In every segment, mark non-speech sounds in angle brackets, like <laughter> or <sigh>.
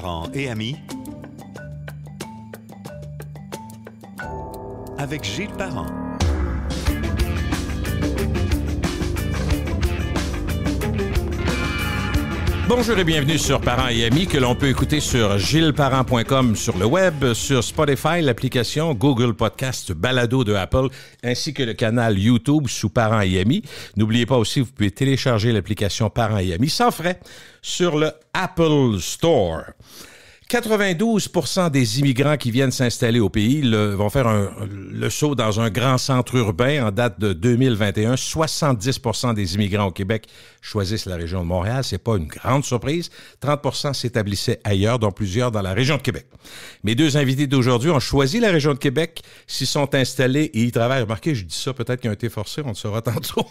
parents et amis, avec Gilles Parent. Bonjour et bienvenue sur Parents et Amis que l'on peut écouter sur gilparent.com sur le web, sur Spotify, l'application Google Podcast Balado de Apple ainsi que le canal YouTube sous Parents et Amis. N'oubliez pas aussi, vous pouvez télécharger l'application Parents et Amis sans frais sur le Apple Store. 92 des immigrants qui viennent s'installer au pays vont faire le saut dans un grand centre urbain en date de 2021. 70 des immigrants au Québec choisissent la région de Montréal. C'est pas une grande surprise. 30 s'établissaient ailleurs, dont plusieurs dans la région de Québec. Mes deux invités d'aujourd'hui ont choisi la région de Québec, s'y sont installés et y travaillent. Remarquez, je dis ça, peut-être qu'ils ont été forcés, on ne saura tantôt.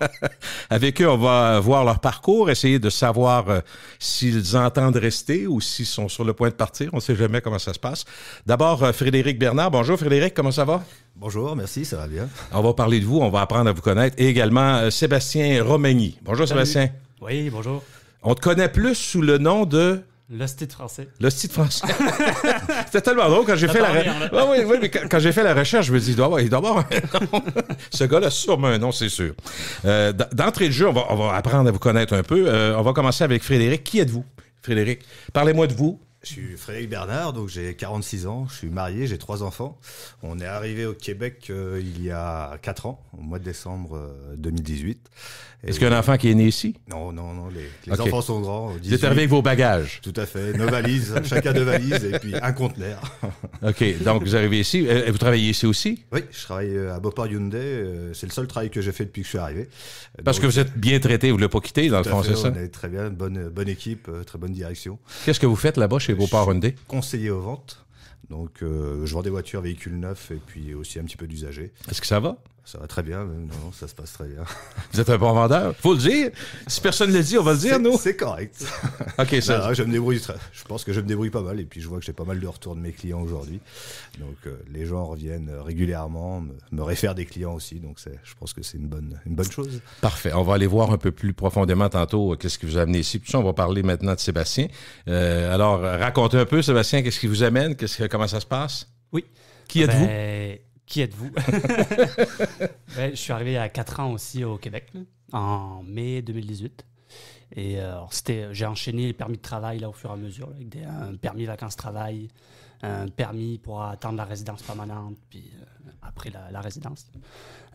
<laughs> Avec eux, on va voir leur parcours, essayer de savoir euh, s'ils entendent rester ou s'ils sont sur le point de partir. On ne sait jamais comment ça se passe. D'abord, euh, Frédéric Bernard. Bonjour Frédéric, comment ça va? Bonjour, merci, ça va bien. On va parler de vous, on va apprendre à vous connaître. Et également euh, Sébastien Romagny. Bonjour Sébastien. Oui, bonjour. On te connaît plus sous le nom de L'hostie de français. L'hostie de français. <laughs> C'était tellement drôle quand j'ai fait la recherche. quand, j'ai fait la recherche, je me dis, il doit avoir, il doit avoir <laughs> Ce gars-là, sûrement un nom, c'est sûr. Euh, d'entrée de jeu, on va, apprendre à vous connaître un peu. on va commencer avec Frédéric. Qui êtes-vous, Frédéric? Parlez-moi de vous. Je suis Frédéric Bernard, donc j'ai 46 ans, je suis marié, j'ai trois enfants. On est arrivé au Québec euh, il y a 4 ans, au mois de décembre 2018. Euh, est-ce qu'il y a un enfant qui est né ici? Non, non, non. Les, les enfants sont grands. vous êtes arrivé avec vos bagages. Tout à fait. Nos valises, <laughs> chacun deux valises et puis un conteneur. <laughs> OK. Donc, vous arrivez ici. Et euh, euh, vous travaillez ici aussi? Oui, je travaille euh, à Beauport Hyundai. C'est le seul travail que j'ai fait depuis que je suis arrivé. Parce que vous êtes bien traité, vous ne l'avez pas quitté, dans le fond, c'est ça? On est très bien, bonne, bonne équipe, très bonne direction. Qu'est-ce que vous faites là-bas chez Beauport Hyundai? Conseiller aux ventes. Donc, je vends des voitures, véhicules neufs et puis aussi un petit peu d'usagers. Est-ce que ça va? Ça va très bien, Non, ça se passe très bien. Vous êtes un bon vendeur, faut le dire. Si personne ne le dit, on va le dire, nous. C'est correct. OK, ça. je me débrouille Je pense que je me débrouille pas mal et puis je vois que j'ai pas mal de retours de mes clients aujourd'hui. Donc euh, les gens reviennent euh, régulièrement, me, réfèrent des clients aussi. Donc je pense que c'est une bonne, une bonne chose. Parfait. On va aller voir un peu plus profondément tantôt euh, qu'est-ce qui vous a ici. Puis ça, on va parler maintenant de Sébastien. alors, racontez un peu, Sébastien, qu'est-ce qui vous amène, quest comment ça se passe? Oui. Qui ah ben, êtes-vous? Qui êtes-vous <laughs> Je suis arrivé à y 4 ans aussi au Québec, en mai 2018. Et euh, c'était, j'ai enchaîné les permis de travail là, au fur et à mesure, avec des, un permis vacances-travail, un permis pour attendre la résidence permanente, puis euh, après la, résidence.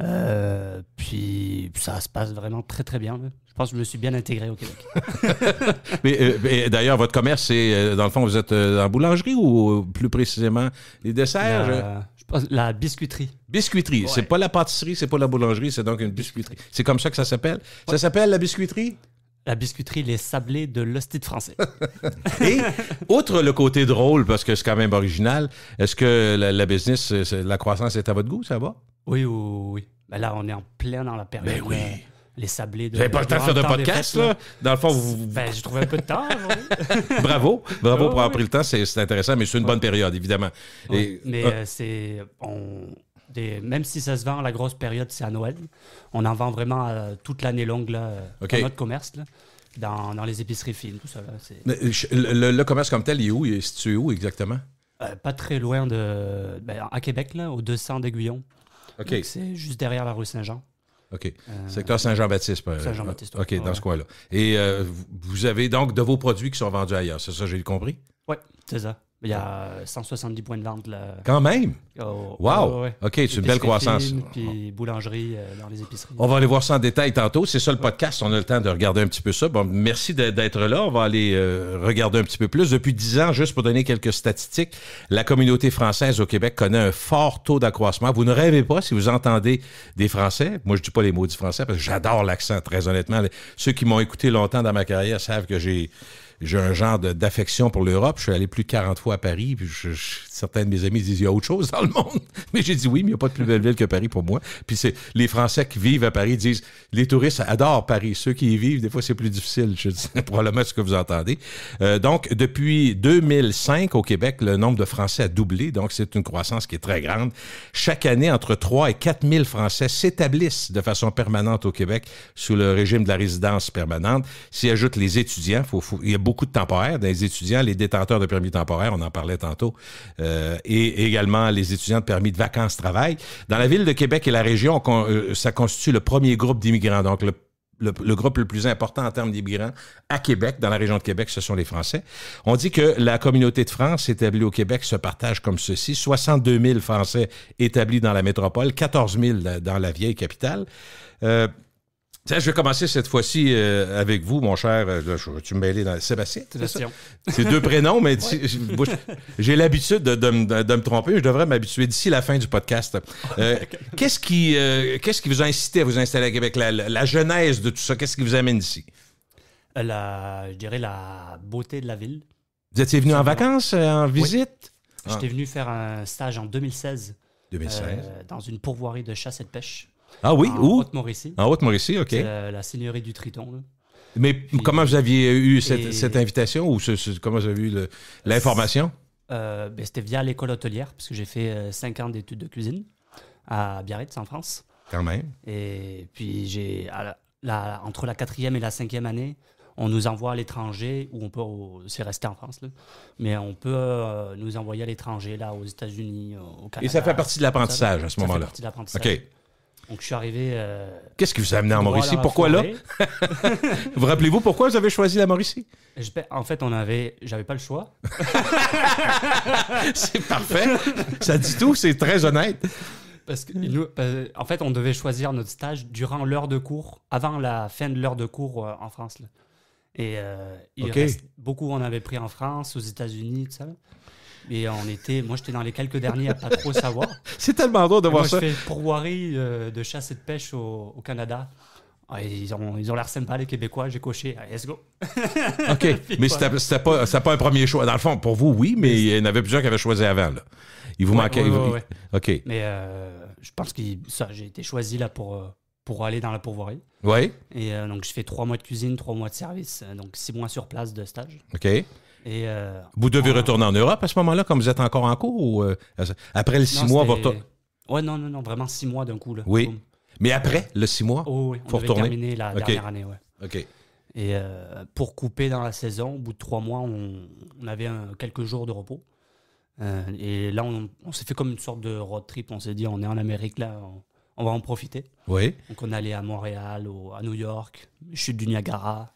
Euh, puis ça se passe vraiment très très bien. Je pense que je me suis bien intégré au Québec. <laughs> mais d'ailleurs, votre commerce, c'est dans le fond, vous êtes en boulangerie ou plus précisément les desserts la biscuiterie. Biscuiterie. C'est pas la pâtisserie, c'est pas la boulangerie, c'est donc une biscuiterie. C'est comme ça que ça s'appelle. Ça s'appelle la biscuiterie? La biscuiterie Les Sablés de l'hostie de français. <laughs> Et, outre le côté drôle, parce que c'est quand même original, est-ce que la, business, la croissance est à votre goût, ça va? Oui, oui, oui. Ben là, on est en plein dans la période. Ben oui les sablés de. J'avais pas le temps de faire de podcast, là. Dans le fond, vous. Ben, j'ai trouvé un peu de temps. Hein. <laughs> bravo, bravo pour avoir pris le temps, c'est intéressant, mais c'est une bonne période, évidemment. mais ah. euh, c'est. On... Des, même si ça se vend, la grosse période, c'est à Noël. On en vend vraiment euh, toute l'année longue là, dans euh, notre commerce. Là. Dans, dans, les épiceries fines, tout ça. mais, le, commerce comme tel, il est où? Il est situé où exactement? pas très loin de. Ben, à Québec, là, au 200 d'Aiguillon. OK. C'est juste derrière la rue Saint-Jean. OK. Euh, Secteur Saint-Jean-Baptiste. Saint-Jean-Baptiste. OK, dans ce coin-là. Et euh, vous avez donc de vos produits qui sont vendus ailleurs, c'est ça, j'ai compris? Oui, c'est ça. Il y a 170 points de vente. Là. Quand même! Oh, wow! OK, c'est une belle croissance. puis boulangerie euh, dans les épiceries. On va aller voir ça en détail tantôt. C'est ça le podcast. On a le temps de regarder un petit peu ça. Bon, merci d'être là. On va aller euh, regarder un petit peu plus. Depuis 10 ans, juste pour donner quelques statistiques, la communauté française au Québec connaît un fort taux d'accroissement. Vous ne rêvez pas si vous entendez des Français. Moi, je dis pas les mots du français parce que j'adore l'accent, très honnêtement. Ceux qui m'ont écouté longtemps dans ma carrière savent que j'ai j'ai un genre d'affection pour l'Europe. Je suis allé plus de 40 fois à Paris. Puis certains de mes amis disent il y a autre chose dans le monde. <laughs> Mais j'ai dit oui, mais il n'y a pas de plus belle ville que Paris pour moi. Puis c'est les Français qui vivent à Paris disent les touristes adorent Paris. Ceux qui y vivent, des fois, c'est plus difficile. Je <laughs> C'est probablement ce que vous entendez. Euh, donc, depuis 2005, au Québec, le nombre de Français a doublé. Donc, c'est une croissance qui est très grande. Chaque année, entre 3 et 4 000 Français s'établissent de façon permanente au Québec sous le régime de la résidence permanente. S'y ajoutent les étudiants. Faut, il y a beaucoup de temporaires, des étudiants, les détenteurs de permis temporaires, on en parlait tantôt, euh, et également les étudiants de permis de vacances-travail. Dans la ville de Québec et la région, euh, ça constitue le premier groupe d'immigrants, donc le groupe le plus important en termes d'immigrants à Québec, dans la région de Québec, ce sont les Français. On dit que la communauté de France établie au Québec se partage comme ceci. 62 000 Français établis dans la métropole, 14 000 dans la vieille capitale. Euh, je vais commencer cette fois-ci euh, avec vous, mon cher. Euh, tu me mêlais dans Sébastien. C'est deux prénoms, mais <laughs> j'ai l'habitude de, me tromper. Je devrais m'habituer d'ici la fin du podcast. Euh, <laughs> qu'est-ce qui, vous a incité à vous installer à Québec La, genèse de tout ça, qu'est-ce qui vous amène ici Je dirais la beauté de la ville. Vous étiez venu en vacances, en visite J'étais ah. venu faire un stage en 2016. 2016. dans une pourvoirie de chasse et de pêche. Ah oui, en Haute-Mauricie. En Haute-Mauricie, OK. La, la, seigneurie du Triton. Mais comment vous aviez eu cette, invitation ou comment vous avez eu l'information? Euh, ben, C'était via l'école hôtelière, parce que j'ai fait euh, cinq ans d'études de cuisine à Biarritz, en France. Quand même. Et puis, j'ai entre la quatrième et la cinquième année, on nous envoie à l'étranger, ou on peut, c'est rester en France, mais on peut euh, nous envoyer à l'étranger, là, aux États-Unis, au Canada. Et ça fait partie de l'apprentissage à ce moment-là. Ça fait partie de l'apprentissage. OK. Donc, je suis arrivé. Euh, Qu'est-ce qui vous a amené en Mauricie? Pourquoi là? <laughs> vous rappelez-vous pourquoi vous avez choisi la Mauricie? Je, en fait, on avait, j'avais pas le choix. <laughs> c'est parfait. Ça dit tout, c'est très honnête. Parce que nous, en fait, on devait choisir notre stage durant l'heure de cours, avant la fin de l'heure de cours euh, en France. Et euh, il reste beaucoup, on avait pris en France, aux États-Unis, tout ça. Et on était, moi j'étais dans les quelques derniers à pas trop savoir. <laughs> C'est tellement drôle de voir ça. Je fais pourvoirie euh, de chasse et de pêche au, Canada. Ah, ils ont ils ont l'air sympas, les Québécois, j'ai coché, ah, let's go. <laughs> OK, mais c'était, c'était, pas, pas un premier choix. Dans le fond, pour vous, oui, mais il y en avait plusieurs qui avaient choisi avant. Là. Il vous manquait. OK. Mais euh, je pense que ça, j'ai été choisi là pour, euh, pour aller dans la pourvoirie. Oui. Et donc, je fais trois mois de cuisine, trois mois de service, donc six mois sur place de stage. OK. Euh, vous devez retourner en Europe à ce moment-là, comme vous êtes encore en cours ou euh, après le six mois, vous retournez? Oui, non, non, non, vraiment six mois d'un coup. Oui. Mais après le six mois, pour oh, oui, faut terminer la dernière année. Ouais. OK. Et euh, pour couper dans la saison, au bout de trois mois, on, avait un, quelques jours de repos. et là, on, s'est fait comme une sorte de road trip. On s'est dit, on est en Amérique, là, on, va en profiter. Oui. Donc, on allait à Montréal, à New York, chute du Niagara.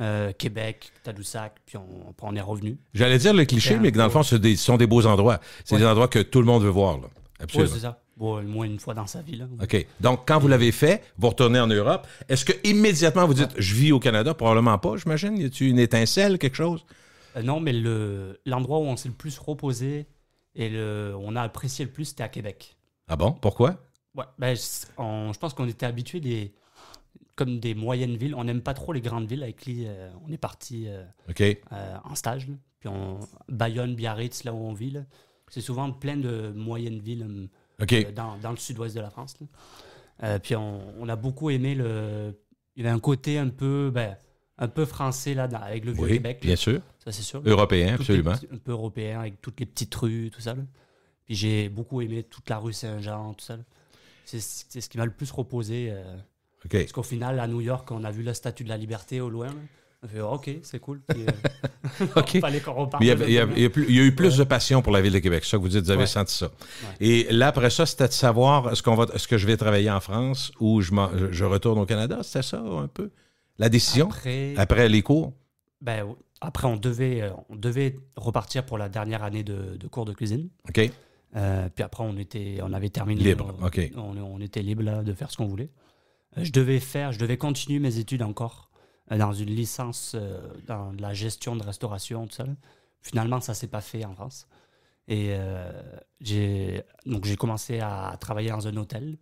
Euh, Québec, Tadoussac, puis on, est revenu. J'allais dire le cliché, mais dans le fond, ce sont des beaux endroits. C'est des endroits que tout le monde veut voir. Absolument. c'est ça. Bon, au moins une fois dans sa vie. OK. Donc, quand vous l'avez fait, vous retournez en Europe. Est-ce que immédiatement vous dites je vis au Canada Probablement pas, j'imagine. Y a t une étincelle, quelque chose euh, Non, mais l'endroit où on s'est le plus reposé et le, on a apprécié le plus, c'était à Québec. Ah bon Pourquoi ouais, ben, Je pense qu'on était habitué des comme des moyennes villes. On n'aime pas trop les grandes villes. Avec Lee, euh, on est parti euh, euh, en stage. Puis on, Bayonne, Biarritz, là où on vit. C'est souvent plein de moyennes villes hum, dans, le sud-ouest de la France. puis on, a beaucoup aimé le. Il y a un côté un peu, ben, un peu français là, avec le Vieux-Québec. bien sûr. Ça, c'est sûr. Européen, absolument. un peu européen, avec toutes les petites rues, tout ça. Puis j'ai beaucoup aimé toute la rue Saint-Jean, tout ça. C'est ce qui m'a le plus reposé. Parce qu'au final, à New York, on a vu la Statue de la Liberté au loin. On fait, oh, ok, c'est cool. Euh, <laughs> <laughs> il y, a, y y, eu plus de passion pour la ville de Québec. Ça que vous dites, vous avez senti ça. Et là, après ça, c'était de savoir est-ce qu'on va, ce que je vais travailler en France ou je, je retourne au Canada. C'était ça un peu la décision après, les cours. Ben, après, on devait, euh, on devait repartir pour la dernière année de, cours de cuisine. Ok. Euh, puis après, on était, on avait terminé. Libre. On, on, était libre de faire ce qu'on voulait je devais faire, je devais continuer mes études encore euh, dans une licence euh, dans la gestion de restauration tout ça. Finalement, ça s'est pas fait en France. Et euh, j'ai donc j'ai commencé à travailler dans un hôtel.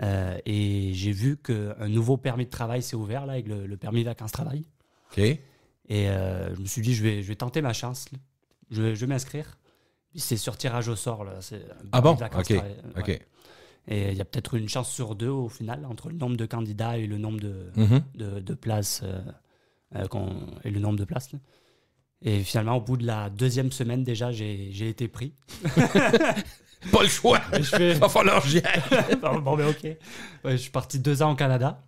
et j'ai vu qu'un nouveau permis de travail s'est ouvert là, avec le, permis permis vacances-travail. OK. Et je me suis dit, je vais, je vais tenter ma chance. Je vais, m'inscrire. C'est sur tirage au sort. Là. ah bon? OK. Et il y a peut-être une chance sur deux au final entre le nombre de candidats et le nombre de, mhm. de, places euh, euh, et le nombre de places. Et finalement, au bout de la deuxième semaine déjà, j'ai été pris. <laughs> Pas le choix. Je va falloir <laughs> bon, mais ben, ok. je suis parti deux ans au Canada.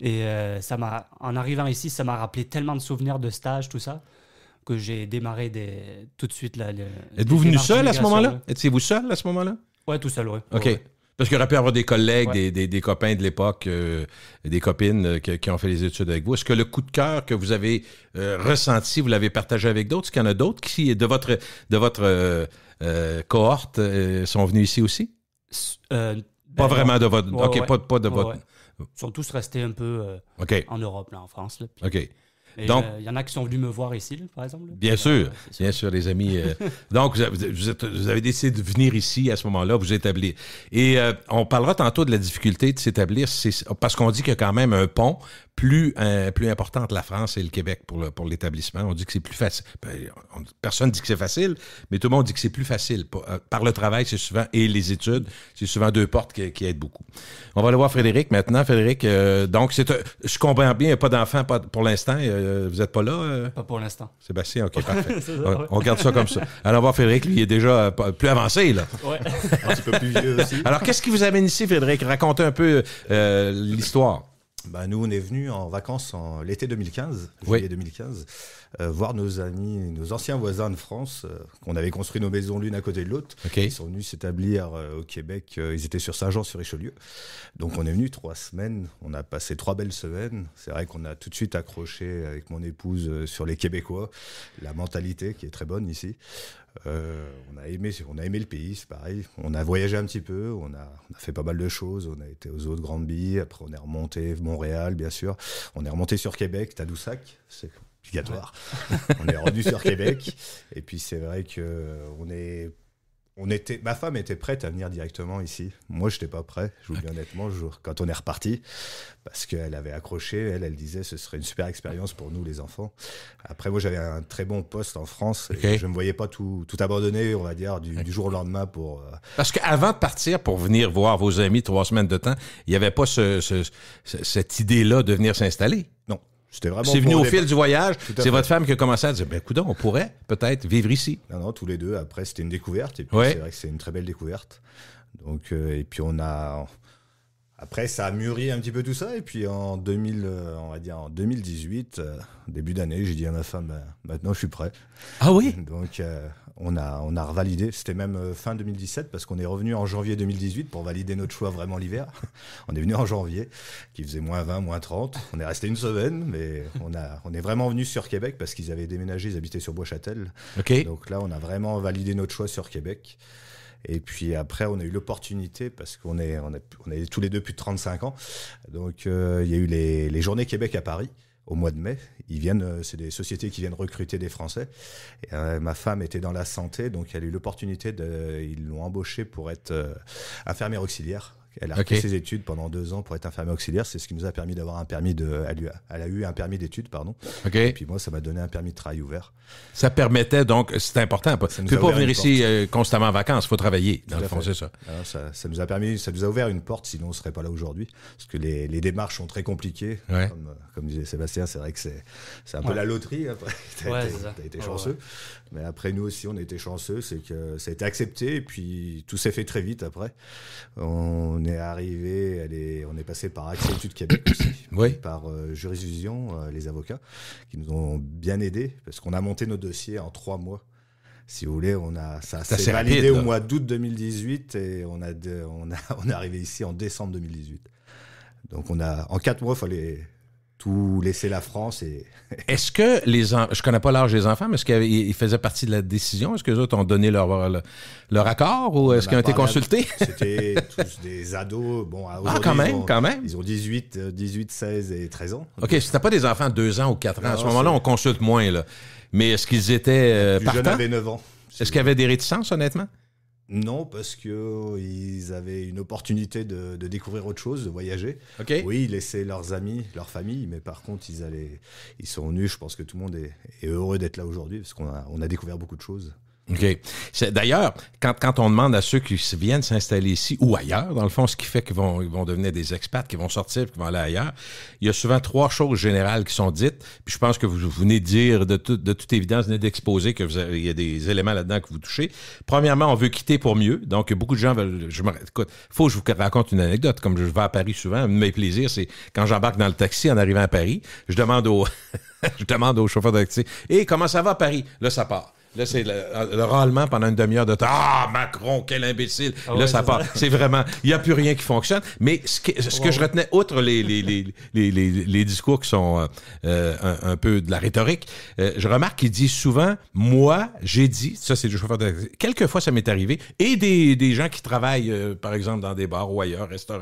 Et euh, ça m'a, en arrivant ici, ça m'a rappelé tellement de souvenirs de stage, tout ça, que j'ai démarré des, tout de suite. Êtes-vous venu seul à ce moment-là Étiez-vous seul à ce moment-là Ouais, tout seul, oui. Ok. Parce qu'il aurait pu avoir des collègues, des, des, copains de l'époque, euh, des copines euh, qui, ont fait les études avec vous. Est-ce que le coup de cœur que vous avez euh, ressenti, vous l'avez partagé avec d'autres? Est-ce qu'il y en a d'autres qui, de votre, de votre cohorte, sont venus ici aussi? pas ben, vraiment de votre. OK, pas, pas, de votre. Ils sont tous restés un peu en Europe, là, en France. OK donc, euh, il y en a qui sont venus me voir ici, par exemple. Bien sûr, bien sûr, les amis. Euh, <laughs> donc, vous, vous, avez décidé de venir ici à ce moment-là, vous établir. Et euh, on parlera tantôt de la difficulté de s'établir, parce qu'on dit qu'il y a quand même un pont, plus, euh, plus importante, la France et le Québec pour, pour l'établissement. On dit que c'est plus facile. Ben, personne ne dit que c'est facile, mais tout le monde dit que c'est plus facile. Euh, par, le travail, c'est souvent, et les études, c'est souvent deux portes qui, aident beaucoup. On va aller voir Frédéric maintenant. Frédéric, euh, donc, c'est, je comprends bien, pas d'enfant pour l'instant. vous n'êtes pas là? Pas pour l'instant. Sébastien, OK, <laughs> parfait. on, garde ça comme ça. Allons voir Frédéric, lui, il est déjà plus avancé, là. un petit peu plus vieux aussi. Alors, qu'est-ce qui vous amène ici, Frédéric? Racontez un peu l'histoire bah, nous, on est venus en vacances en l'été 2015, oui. juillet 2015. Euh, voir nos amis, nos anciens voisins de France, euh, qu'on avait construit nos maisons l'une à côté de l'autre. Ils sont venus s'établir euh, au Québec. ils étaient sur Saint-Jean-sur-Richelieu. Donc on est venu trois semaines. On a passé trois belles semaines. C'est vrai qu'on a tout de suite accroché avec mon épouse sur les Québécois, la mentalité qui est très bonne ici. on, a aimé, on a aimé le pays, c'est pareil. On a voyagé un petit peu, on a, fait pas mal de choses. On a été aux autres de billes. après on est remonté Montréal, bien sûr. On est remonté sur Québec, Tadoussac obligatoire. on est rendu sur <laughs> Québec. Et puis c'est vrai que euh, on est on était, ma femme était prête à venir directement ici. Moi, je n'étais pas prêt, je vous le dis honnêtement, quand on est reparti, parce qu'elle avait accroché, elle, elle disait ce serait une super expérience pour nous, les enfants. Après, moi, j'avais un très bon poste en France. Et je ne me voyais pas tout, tout abandonner, on va dire, du, jour au lendemain pour. Euh, parce qu'avant de partir pour venir voir vos amis trois semaines de temps, il n'y avait pas cette idée-là de venir s'installer. Non. C'est venu au fil du voyage. C'est votre femme qui a commencé à dire ben, écoute, on pourrait peut-être vivre ici. Non, non, tous les deux. Après, c'était une découverte. Et c'est vrai que c'est une très belle découverte. Donc, euh, et puis, on a. Après, ça a mûri un petit peu tout ça. Et puis, en, 2000, euh, on va dire en 2018, euh, début d'année, j'ai dit à ma femme ben, maintenant, je suis prêt. Ah oui <laughs> Donc, on a, on a revalidé. C'était même euh, fin 2017 parce qu'on est revenu en janvier 2018 pour valider notre choix vraiment l'hiver. <laughs> on est venu en janvier, qui faisait moins 20, moins 30. On est resté une semaine, mais on, a, on est vraiment venu sur Québec parce qu'ils avaient déménagé, ils habitaient sur Bois-Châtel. Donc là, on a vraiment validé notre choix sur Québec. Et puis après, on a eu l'opportunité, parce qu'on est, on est, tous les deux plus de 35 ans, donc euh, il y a eu les, les Journées Québec à Paris au mois de mai. Ils viennent, euh, c'est des sociétés qui viennent recruter des Français. Euh, ma femme était dans la santé, donc elle a eu l'opportunité de, ils l'ont embauchée pour être euh, infirmière auxiliaire elle a repris ses études pendant deux ans pour être infirmière auxiliaire. C'est ce qui nous a permis d'avoir un permis de. Elle, a eu un permis d'études, pardon. Et puis moi, ça m'a donné un permis de travail ouvert. Ça permettait donc. C'est important. Tu peux pas venir ici euh, constamment en vacances. Il faut travailler, dans le fond, c'est ça. ça. nous a permis. Ça nous a ouvert une porte, sinon on ne serait pas là aujourd'hui. Parce que les, démarches sont très compliquées. Comme, disait Sébastien, c'est vrai que c'est un peu la loterie. Après, tu as, été chanceux. Mais après, nous aussi, on a été chanceux. C'est que ça a été accepté. Et puis, tout s'est fait très vite après. On on est arrivé, elle est, on est passé par Accès Études Québec aussi, oui. par euh, euh, les avocats, qui nous ont bien aidés, parce qu'on a monté nos dossiers en trois mois. Si vous voulez, on a, ça s'est validé au mois d'août 2018 et on, a on, a, <laughs> on est arrivé ici en décembre 2018. Donc on a, en quatre mois, il fallait tout laisser la France et. <laughs> est-ce que les enfants. Je connais pas l'âge des enfants, mais est-ce qu'ils faisaient partie de la décision? Est-ce que les autres ont donné leur, leur, accord ou est-ce qu'ils ont été consultés? C'était <laughs> tous des ados. Bon, ah, quand même, quand même. Ils ont 18, 18, 16 et 13 ans. OK, c'était pas des enfants de 2 ans ou 4 ans. à ce moment-là, on consulte moins, là. Mais est-ce qu'ils étaient. Euh, Plus 9 ans. Est-ce qu'il y avait des réticences, honnêtement? Non, parce qu'ils euh, avaient une opportunité de, découvrir autre chose, de voyager. Oui, ils laissaient leurs amis, leur famille, mais par contre, ils, allaient, ils sont nus. Je pense que tout le monde est, heureux d'être là aujourd'hui, parce qu'on a découvert beaucoup de choses. OK. D'ailleurs, quand, quand, on demande à ceux qui viennent s'installer ici ou ailleurs, dans le fond, ce qui fait qu'ils vont, vont devenir des expats, qu'ils vont sortir, qu'ils vont aller ailleurs, il y a souvent trois choses générales qui sont dites. Puis je pense que vous venez de dire, de, toute évidence, venez d'exposer qu'il y a des éléments là-dedans que vous touchez. Premièrement, on veut quitter pour mieux. Donc, beaucoup de gens veulent. Je me, faut que je vous raconte une anecdote. Comme je vais à Paris souvent, un de mes plaisirs, c'est quand j'embarque dans le taxi en arrivant à Paris, je demande au, <laughs> je demande au chauffeur de taxi Et comment ça va à Paris Là, ça part. Là, c'est le, le, râlement pendant une demi-heure de temps. Ah, Macron, quel imbécile! Ah là, ça part. C'est vraiment. Il n'y a plus rien qui fonctionne. Mais ce que, ce que je retenais, outre les, les, les, les discours qui sont euh, un, peu de la rhétorique, euh, je remarque qu'ils dit souvent Moi, j'ai dit, ça, c'est du chauffeur Quelquefois, ça m'est arrivé, et des, des, gens qui travaillent, euh, par exemple, dans des bars ou ailleurs, restaurants,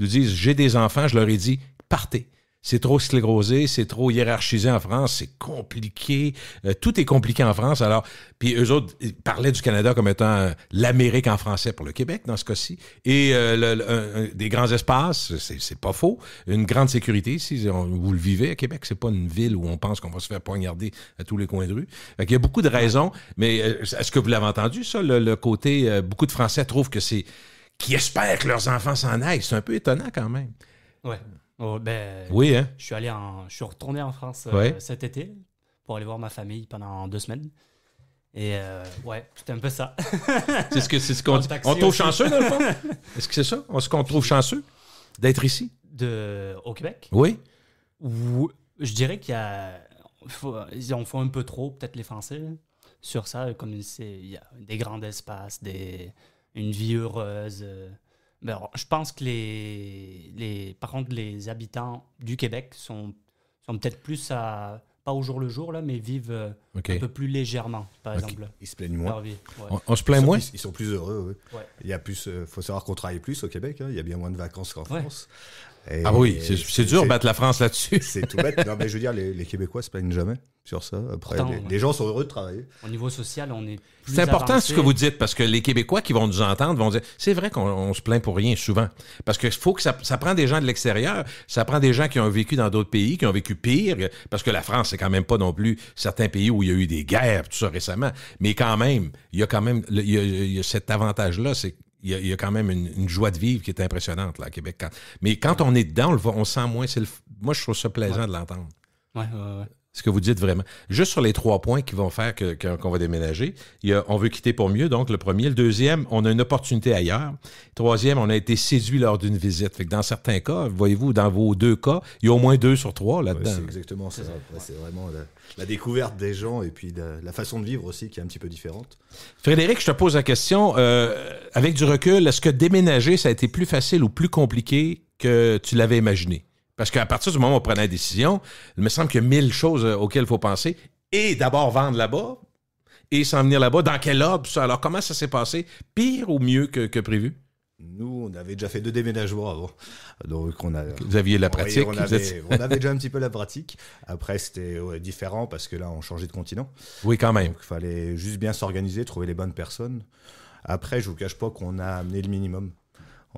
nous disent J'ai des enfants, je leur ai dit Partez. C'est trop sclérosé, c'est trop hiérarchisé en France, c'est compliqué. Euh, tout est compliqué en France. Alors, puis eux autres ils parlaient du Canada comme étant euh, l'Amérique en français pour le Québec dans ce cas-ci. Et euh, des grands espaces, c'est pas faux. Une grande sécurité, si vous le vivez à Québec, c'est pas une ville où on pense qu'on va se faire poignarder à tous les coins de rue. Il y a beaucoup de raisons, mais est-ce que vous l'avez entendu ça, le, côté beaucoup de Français trouvent que c'est qui espèrent que leurs enfants s'en aillent, c'est un peu étonnant quand même. Ouais. Oh, ben, oui, hein. je, suis allé en, suis retourné en France euh, cet été pour aller voir ma famille pendant deux semaines. Et euh, ouais, c'est un peu ça. <laughs> c'est ce qu'on ce qu'on dit. trouve chanceux, dans le fond? <laughs> Est-ce que c'est ça? Est-ce qu'on trouve chanceux d'être ici? De, au Québec? Oui. je dirais qu'il y un peu trop, peut-être les Français, sur ça. Comme il y a des grands espaces, des, une vie heureuse... Euh, ben, je pense que les, les, les habitants du Québec sont, sont peut-être plus à, pas au jour le jour, là, mais vivent euh, un peu plus légèrement, par exemple. Ils se plaignent moins. on, se plaint ils sont, moins ils, sont plus heureux. Il y a plus, euh, faut savoir qu'on travaille plus au Québec. Hein. Il y a bien moins de vacances qu'en France. ah oui, c'est dur battre la France là-dessus. C'est tout bête. non, mais je veux dire, les, les Québécois se plaignent jamais sur ça. Après, les, gens sont heureux de travailler. Au niveau social, on est C'est important ce que vous dites, parce que les Québécois qui vont nous entendre vont dire, c'est vrai qu'on se plaint pour rien souvent, parce qu'il faut que ça, ça, prend des gens de l'extérieur, ça prend des gens qui ont vécu dans d'autres pays, qui ont vécu pire, parce que la France, c'est quand même pas non plus certains pays où il y a eu des guerres, tout ça récemment, mais quand même, il y a quand même, y a, cet avantage-là, c'est il y, a, quand même une, joie de vivre qui est impressionnante là, à Québec. mais quand on est dedans, on, le voit, on sent moins. moi, je trouve ça plaisant de l'entendre. Ouais, ouais, ce que vous dites vraiment. Juste sur les trois points qui vont faire qu'on va déménager, on veut quitter pour mieux, donc le premier. Le deuxième, on a une opportunité ailleurs. Troisième, on a été séduit lors d'une visite. dans certains cas, voyez-vous, dans vos deux cas, il y a au moins deux sur trois là-dedans. c'est exactement ça. C'est vraiment la, découverte des gens et puis la, façon de vivre aussi qui est un petit peu différente. Frédéric, je te pose la question. Euh, avec du recul, est-ce que déménager, ça a été plus facile ou plus compliqué que tu l'avais imaginé? Parce qu'à partir du moment où on prenait la décision, il me semble qu'il y a mille choses euh, auxquelles il faut penser. Et d'abord vendre là-bas, et s'en venir là-bas. Dans quel ordre? Alors, comment ça s'est passé? Pire ou mieux que, prévu? Nous, on avait déjà fait deux déménagements avant. Donc, on vous aviez la pratique. On avait, déjà <laughs> un petit peu la pratique. Après, c'était différent parce que là, on changeait de continent. Oui, quand même. il fallait juste bien s'organiser, trouver les bonnes personnes. Après, je ne vous cache pas qu'on a amené le minimum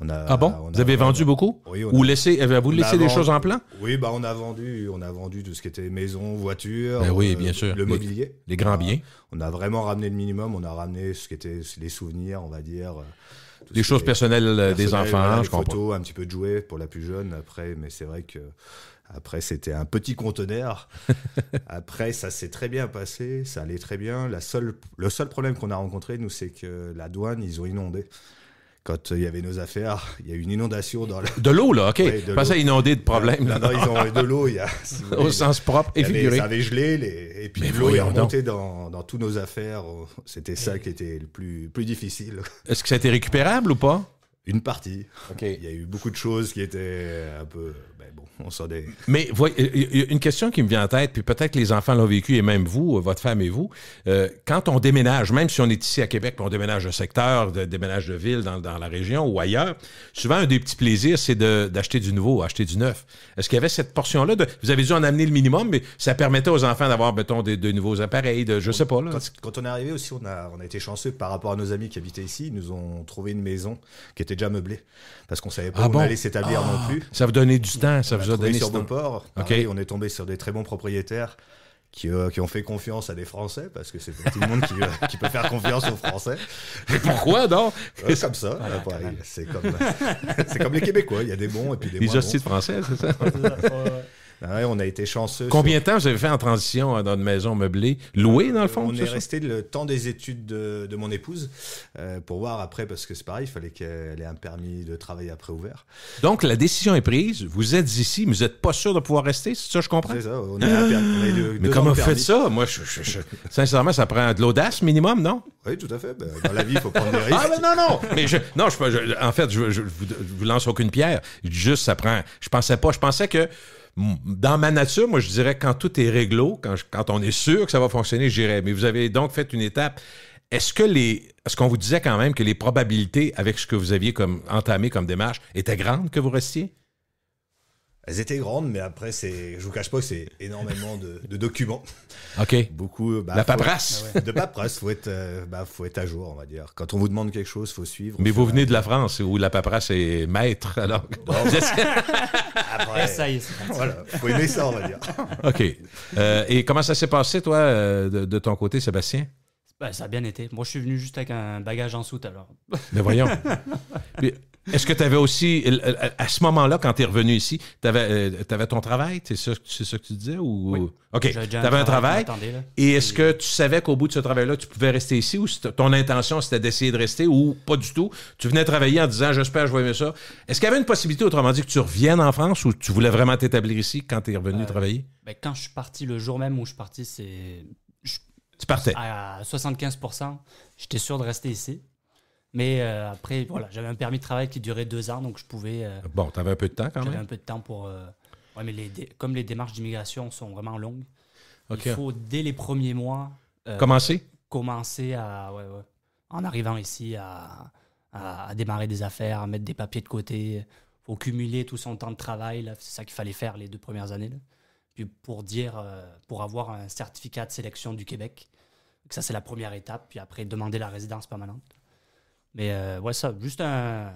a, ah bon? vous avez vendu beaucoup? Ou laissé, avez-vous laissé des choses en plan? Oui, bah on a vendu, on a vendu tout ce qui était maison, voiture, ben oui, euh, bien sûr. le mobilier. Les, grands biens. On a vraiment ramené le minimum, on a ramené ce qui était les souvenirs, on va dire. Euh, des choses personnelles, euh, des enfants, je photos, un petit peu de jouets pour la plus jeune après, mais c'est vrai que après c'était un petit conteneur. <laughs> après ça s'est très bien passé, ça allait très bien. La seule, le seul problème qu'on a rencontré nous c'est que la douane ils ont inondé quand euh, il y avait nos affaires, il y a eu une inondation dans la... De l'eau, là, OK. pas ça inondé de ah, problèmes. Non, non, ils ont de l'eau, il <laughs> Au sens propre et figuré. ça avait gelé, les... et puis l'eau est remontée dans, dans tous nos affaires. Oh, c'était ça qui était le plus, plus difficile. Est-ce que ça a été récupérable ou pas? Une partie. <laughs> Il y a eu beaucoup de choses qui étaient un peu. Ben bon, on s'en est. Mais une question qui me vient en tête, puis peut-être que les enfants l'ont vécu et même vous, euh, votre femme et vous. Euh, quand on déménage, même si on est ici à Québec, on déménage de secteur, de, déménage de ville dans, la région ou ailleurs, souvent un des petits plaisirs, c'est d'acheter du nouveau, acheter du neuf. Est-ce qu'il y avait cette portion-là de. Vous avez dû en amener le minimum, mais ça permettait aux enfants d'avoir, mettons, de nouveaux appareils, de, je sais pas. Quand, on est arrivé aussi, on a, on a été chanceux par rapport à nos amis qui habitaient ici. Ils nous ont trouvé une maison qui était déjà meublé parce qu'on savait pas ah où s'établir non ah, plus. Ça vous donnait du temps, ça on vous sur du temps. Port, On est tombé sur des très bons propriétaires qui, euh, qui, ont fait confiance à des Français, parce que c'est tout le monde qui, euh, peut faire confiance aux Français. Mais pourquoi, donc? Euh, – c'est Comme ça, <laughs> c'est comme, comme, les Québécois, il y a des bons et puis des les bons. Les Français, c'est ça Hein, on a été chanceux. Combien de temps vous fait en transition hein, dans une maison meublée, louée dans le fond? On est resté le temps des études de, mon épouse euh, pour voir après, parce que c'est pareil, il fallait qu'elle ait un permis de travail après ouvert. Donc la décision est prise, vous êtes ici, mais vous n'êtes pas sûr de pouvoir rester, c'est ça je comprends? C'est ça, on a, un Mais comment vous faites ça? Moi, je, sincèrement, ça prend de l'audace minimum, non? Oui, tout à fait. Ben, dans la vie, il faut prendre des ah, risques. Ah, mais non, non! Mais non, en fait, je, vous, vous lance aucune pierre. Juste, ça prend. Je pensais pas. Je pensais que dans ma nature, moi, je dirais quand tout est réglo, quand, on est sûr que ça va fonctionner, j'irai. Mais vous avez donc fait une étape. Est-ce que les, est-ce qu'on vous disait quand même que les probabilités avec ce que vous aviez comme entamé comme démarche étaient grandes que vous restiez? Elles étaient grandes, mais après, c'est, je vous cache pas que c'est énormément de, documents. <laughs> OK. Beaucoup. Euh, bah, la paperasse. Ah de paperasse, faut être, euh, bah, faut être à jour, on va dire. Quand on vous demande quelque chose, faut suivre. Mais vous venez de la France où la paperasse est maître, <laughs> alors. Bah. <laughs> après, ça y est. Voilà. Faut aimer ça, on va dire. OK. Euh, et comment ça s'est passé, toi, de, ton côté, Sébastien? Bah, ça a bien été. Moi, je suis venu juste avec un bagage en soute, alors. Mais voyons. Puis, est-ce que tu avais aussi, à ce moment-là, quand tu es revenu ici, tu avais, euh, avais, ton travail? C'est ça, que tu disais? Ou... OK. Tu avais un travail. et est-ce que tu savais qu'au bout de ce travail-là, tu pouvais rester ici ou ton intention, c'était d'essayer de rester ou pas du tout? Tu venais travailler en disant, j'espère, je vais mieux ça. Est-ce qu'il y avait une possibilité, autrement dit, que tu reviennes en France ou tu voulais vraiment t'établir ici quand tu es revenu euh, travailler? Ben, quand je suis parti, le jour même où je suis parti, c'est. Tu partais? À 75 j'étais sûr de rester ici. Mais euh, après, voilà, j'avais un permis de travail qui durait deux ans, donc je pouvais. Euh, bon, tu avais un peu de temps quand même. J'avais un peu de temps pour. Oui, euh, ouais, mais les comme les démarches d'immigration sont vraiment longues, il faut dès les premiers mois. commencer Commencer à. en arrivant ici, à, à, démarrer des affaires, à mettre des papiers de côté. faut cumuler tout son temps de travail. C'est ça qu'il fallait faire les deux premières années. Puis pour dire, pour avoir un certificat de sélection du Québec. ça, c'est la première étape. Puis après, demander la résidence permanente. Mais euh, ouais, ça, juste un,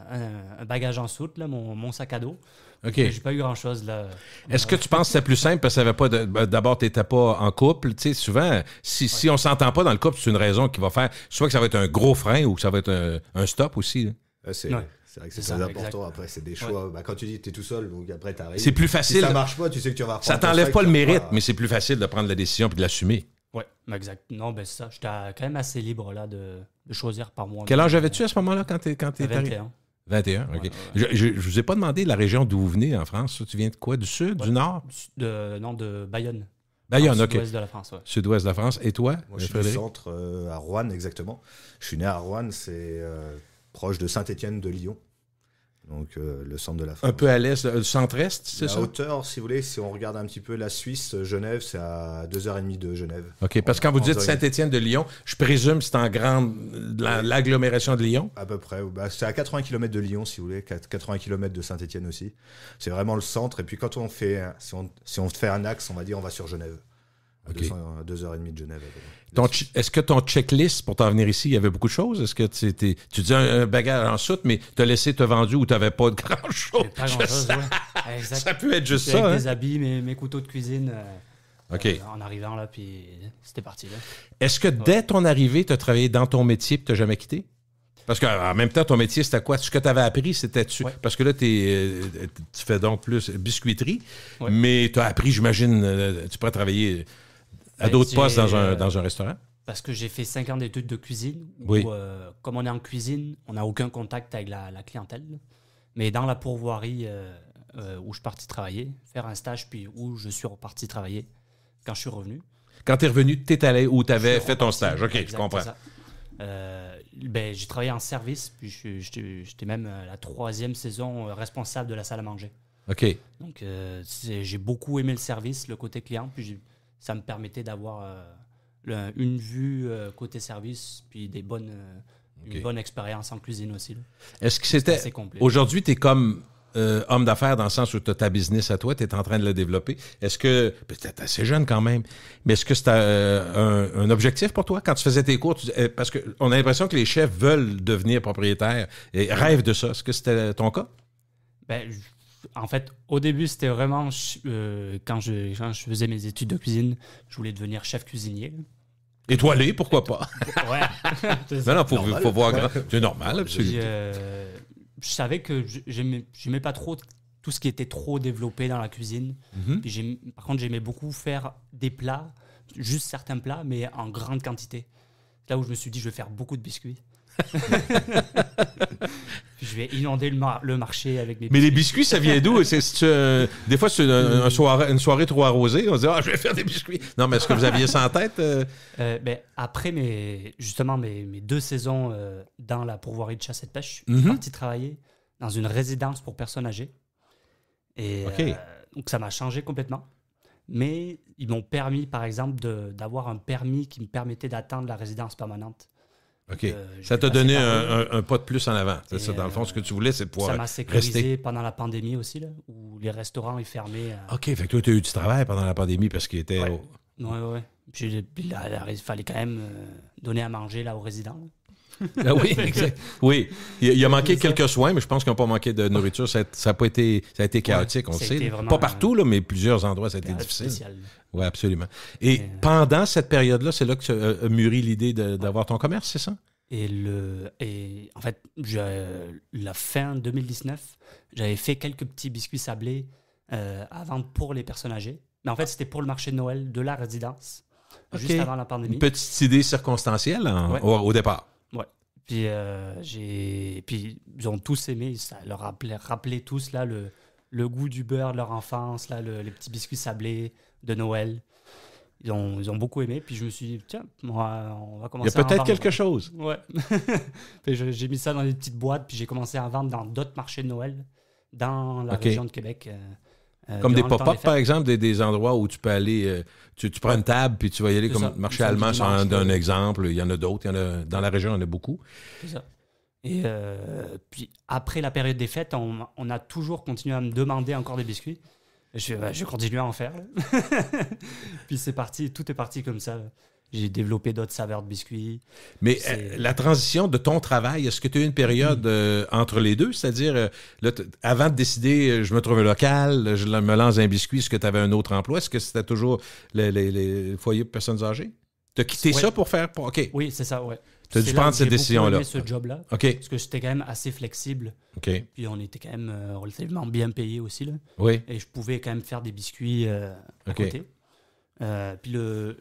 bagage en soute, mon, sac à dos. OK. J'ai pas eu grand-chose, là. Est-ce que tu penses que c'est plus simple parce que pas ben, d'abord, t'étais pas en couple? Tu sais, souvent, si, si on s'entend pas dans le couple, c'est une raison qui va faire soit que ça va être un gros frein ou que ça va être un, stop aussi. C'est vrai que c'est important. Après, c'est des choix. Ben, quand tu dis que tu tout seul, donc après, tu C'est plus facile. ça marche pas, tu sais que tu vas Ça t'enlève pas le mérite, mais c'est plus facile de prendre la décision puis de l'assumer. Ouais, exact. Non, ben ça, j'étais quand même assez libre là de, choisir par moi. Quel âge avais-tu à ce moment-là quand tu es, quand 21. 21, OK. Je ne vous ai pas demandé la région d'où vous venez en France. Tu viens de quoi? Du sud, du nord? De, non, de Bayonne. Bayonne, OK. Sud-ouest de la France, Sud-ouest de la France. Et toi? Moi, je suis du centre, euh, à Rouen, exactement. Je suis né à Rouen, c'est euh, proche de Saint-Étienne de Lyon donc euh, le centre de la France. Un peu à l'est, euh, le centre-est, c'est ça hauteur, si vous voulez, si on regarde un petit peu la Suisse, euh, Genève, c'est à 2h30 de Genève. OK, parce que quand vous dites Saint-Étienne de Lyon, je présume c'est en grande l'agglomération de Lyon À peu près, bah, c'est à 80 km de Lyon, si vous voulez, 80 km de Saint-Étienne aussi. C'est vraiment le centre, et puis quand on fait, si on, on fait un axe, on va dire, on va sur Genève à 2h30 de Genève. Est-ce que ton checklist pour t'en venir ici, il y avait beaucoup de choses? Est-ce que tu tu dis un, bagarre bagage en soute, mais t'as laissé te vendu ou t'avais pas de grand-chose? Pas grand-chose, <laughs> ouais. Ça peut être juste ça. Avec hein. des habits, mes, couteaux de cuisine. Euh, euh, en arrivant là, puis c'était parti là. Est-ce que dès ton arrivée, tu as travaillé dans ton métier et t'as jamais quitté? Parce qu'en même temps, ton métier, c'était quoi? Ce que tu avais appris, c'était tu. Parce que là, es, euh, tu fais donc plus biscuiterie, mais tu as appris, j'imagine, tu pourrais travailler à d'autres postes dans un, euh, dans un restaurant? Parce que j'ai fait 5 ans d'études de cuisine. oui. Euh, comme on est en cuisine, on n'a aucun contact avec la, clientèle. Mais dans la pourvoirie euh, où je suis parti travailler, faire un stage, puis où je suis reparti travailler quand je suis revenu. Quand tu es revenu, tu es allé où tu avais fait ton stage. OK, je comprends. Ben, j'ai travaillé en service, puis j'étais même la troisième saison responsable de la salle à manger. OK. Donc j'ai beaucoup aimé le service, le côté client, puis j'ai ça me permettait d'avoir euh, une vue euh, côté service, puis des bonnes, euh, une bonne expérience en cuisine aussi. Est-ce que c'était. Aujourd'hui, tu es comme. homme d'affaires dans le sens où tu as ta business à toi, tu es en train de le développer. Est-ce que, tu es assez jeune quand même, mais est-ce que c'était un, objectif pour toi quand tu faisais tes cours? parce qu'on a l'impression que les chefs veulent devenir propriétaires et rêvent de ça. Est-ce que c'était ton cas? Ben, en fait, au début, c'était vraiment euh, quand, je, faisais mes études de cuisine, je voulais devenir chef cuisinier. Étoilé, pourquoi pas? ouais. <laughs> <laughs> non, non, faut, voir. C'est normal, absolument. Euh, je savais que j'aimais, n'aimais pas trop tout ce qui était trop développé dans la cuisine. Mhm. par contre, j'aimais beaucoup faire des plats, juste certains plats, mais en grande quantité. Là où je me suis dit, je vais faire beaucoup de biscuits. <laughs> je vais inonder le, marché avec mes biscuits. Mais les biscuits, ça vient d'où euh, Des fois, c'est une, soirée, trop arrosée. On se dit, ah, je vais faire des biscuits. Non, mais est-ce que vous aviez ça en tête euh? Euh, ben, Après, mes, justement, mes, deux saisons dans la pourvoirie de chasse et de pêche, je suis mm-hmm. parti travailler dans une résidence pour personnes âgées. Et donc, ça m'a changé complètement. Mais ils m'ont permis, par exemple, d'avoir un permis qui me permettait d'atteindre la résidence permanente. OK. Euh, ça t'a donné un, pas de plus en avant. C'est dans le fond, ce que tu voulais, c'est pouvoir. Ça m'a sécurisé pendant la pandémie aussi, là, où les restaurants, étaient fermés. Euh. OK, fait que toi, tu as eu du travail pendant la pandémie parce qu'il était. Oui, oui. il fallait quand même euh, donner à manger là, aux résidents. <laughs> Ah oui, Oui, il, a manqué quelques soins, mais je pense qu'ils n'ont pas manqué de nourriture. Ça, ça, a, pas été, ça a été chaotique, on le sait. Pas partout, là, mais plusieurs endroits, ça a été difficile. Oui, absolument. Et euh, pendant cette période-là, c'est là que tu euh, as mûri l'idée d'avoir ton commerce, c'est ça? Et, le, et en fait, la fin 2019, j'avais fait quelques petits biscuits sablés euh, avant à vendre pour les personnes âgées. Mais en fait, c'était pour le marché de Noël de la résidence, juste avant la pandémie. Une petite idée circonstancielle hein, au départ. Ouais. Puis, euh, j'ai... Puis ils ont tous aimé, ça leur rappelait, tous là, le, le goût du beurre de leur enfance, là, le, les petits biscuits sablés de Noël. Ils ont, ils ont beaucoup aimé, puis je me suis dit, tiens, moi, on va commencer à. Il y a peut-être quelque chose. Ouais. <laughs> j'ai mis ça dans des petites boîtes, puis j'ai commencé à vendre dans d'autres marchés de Noël, dans la région de Québec. Euh, euh, comme des pop-up, par exemple, des, des, endroits où tu peux aller, euh, tu, tu, prends une table puis tu vas y aller, comme marché allemand, c'est un, exemple. Il y en a d'autres, y dans la région, il y en a beaucoup. C'est ça. Et euh, puis après la période des fêtes, on, on, a toujours continué à me demander encore des biscuits. Je, vais bah, je continue à en faire. <laughs> puis c'est parti, tout est parti comme ça. J'ai développé d'autres saveurs de biscuits. Mais euh, la transition de ton travail, est-ce que tu as eu une période mm-hmm. euh, entre les deux? C'est-à-dire, euh, avant de décider, je me trouve un local, je me lance un biscuit, est-ce que tu avais un autre emploi? Est-ce que c'était toujours les, foyers de personnes âgées? Tu as quitté ça pour faire. Pour, OK. Oui, c'est ça, oui. Tu as dû prendre cette décision-là. ce job-là. Parce que j'étais quand même assez flexible. OK. Puis on était quand même relativement bien payé aussi. Oui. Et je pouvais quand même faire des biscuits à côté. Euh, puis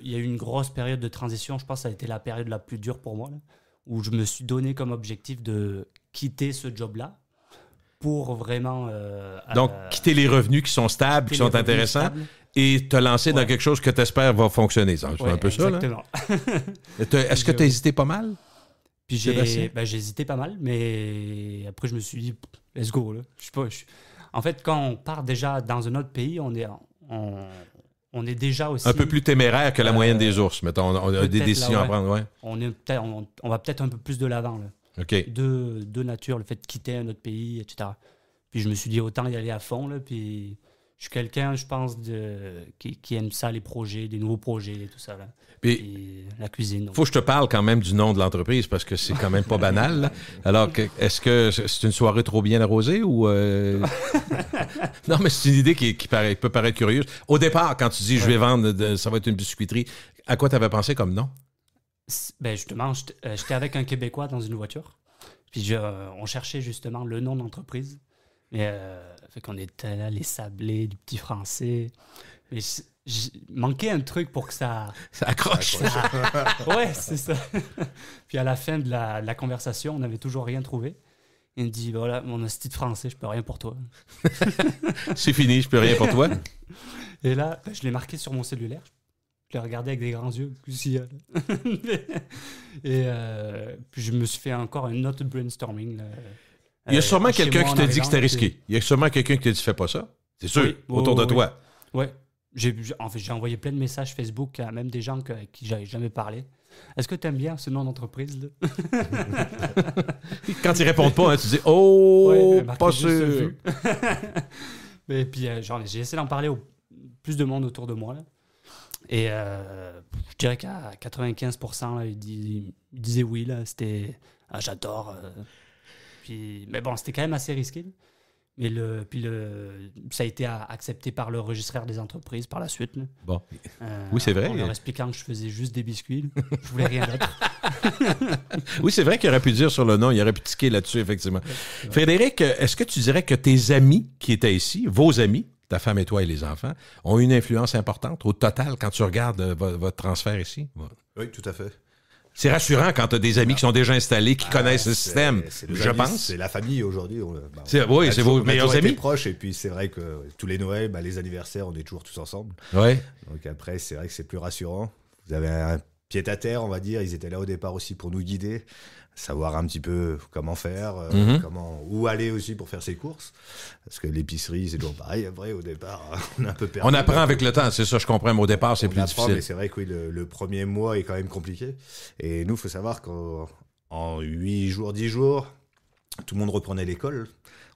il y a eu une grosse période de transition. Je pense que ça a été la période la plus dure pour moi, où je me suis donné comme objectif de quitter ce job-là pour vraiment. Euh, Donc, quitter les revenus qui sont stables, qui sont intéressants, et te lancer dans quelque chose que tu espères va fonctionner. un peu exactement. <laughs> Est-ce que tu as hésité pas mal? Puis j'ai ben, hésité pas mal, mais après, je me suis dit, let's go. Je sais En fait, quand on part déjà dans un autre pays, on est. On, on est déjà aussi. Un peu plus téméraire que la euh, moyenne des ours, mettons. On, a des décisions à prendre, On, est on, va peut-être un peu plus de l'avant, là. OK. De, nature, le fait de quitter notre pays, etc. Puis je me suis dit, autant y aller à fond, là, puis je suis quelqu'un, je pense, de, qui, aime ça, les projets, des nouveaux projets et tout ça. la cuisine. Il Faut que je te parle quand même du nom de l'entreprise parce que c'est quand même pas banal. Alors, est-ce que c'est une soirée trop bien arrosée ou. Euh, <laughs> non, mais c'est une idée qui, peut paraître curieuse. Au départ, quand tu dis je vais vendre, ça va être une biscuiterie, à quoi tu avais pensé comme nom? Ben justement, euh, j'étais avec un Québécois dans une voiture. Puis euh, on cherchait justement le nom d'entreprise. Mais euh, fait qu'on était là, les sablés du petit français. Mais manquait manquais un truc pour que ça. Ça accroche. ouais, c'est ça. <laughs> Puis à la fin de la, conversation, on n'avait toujours rien trouvé. Il me dit voilà, mon institut français, je peux rien pour toi. <laughs> c'est fini, je peux rien pour toi. Et là, ben, je l'ai marqué sur mon cellulaire. Je l'ai regardé avec des grands yeux. <laughs> Et euh, puis je me suis fait encore une note brainstorming. Il y a euh, sûrement quelqu'un qui t'a dit que c'était risqué. Il y a sûrement quelqu'un qui t'a dit fais pas ça. C'est sûr, autour de toi. Oui. J'ai, en fait, j'ai envoyé plein de messages Facebook à même des gens avec qui j'avais jamais parlé. Est-ce que tu aimes bien ce nom d'entreprise? Quand ils répondent pas, hein, tu dis Oh, <laughs> ben, pas sûr. <laughs> Mais puis, euh, j'ai essayé d'en parler au plus de monde autour de moi. Là. Et euh, je dirais qu'à 95%, ils, disaient oui. c'était ah, J'adore mais bon, c'était quand même assez risqué. Mais le, le, ça a été accepté par le registraire des entreprises par la suite. Bon. Euh, oui, c'est vrai. En leur expliquant que je faisais juste des biscuits. Je voulais rien d'autre. <laughs> oui, c'est vrai qu'il aurait pu dire sur le nom. Il aurait pu tiquer là-dessus, effectivement. Frédéric, est-ce que tu dirais que tes amis qui étaient ici, vos amis, ta femme et toi et les enfants, ont une influence importante au total quand tu regardes euh, votre transfert ici? Oui, tout à fait. C'est rassurant quand tu as des amis qui sont déjà installés, qui ah, connaissent le système, je pense. C'est la famille aujourd'hui. Bah, oui, c'est vos meilleurs amis. proches, et puis c'est vrai que tous les Noëls, bah, les anniversaires, on est toujours tous ensemble. Ouais. Donc après, c'est vrai que c'est plus rassurant. Vous avez un pied à terre, on va dire. Ils étaient là au départ aussi pour nous guider savoir un petit peu comment faire, euh, mhm. comment où aller aussi pour faire ses courses. Parce que l'épicerie, c'est toujours pareil. Après, au départ, <laughs> on a un peu perdu. On apprend avec le temps, c'est ça, je comprends, mais au départ, c'est plus difficile. Mais c'est vrai que le, le, premier mois est quand même compliqué. Et nous, il faut savoir qu'en 8 jours, 10 jours, tout le monde reprenait l'école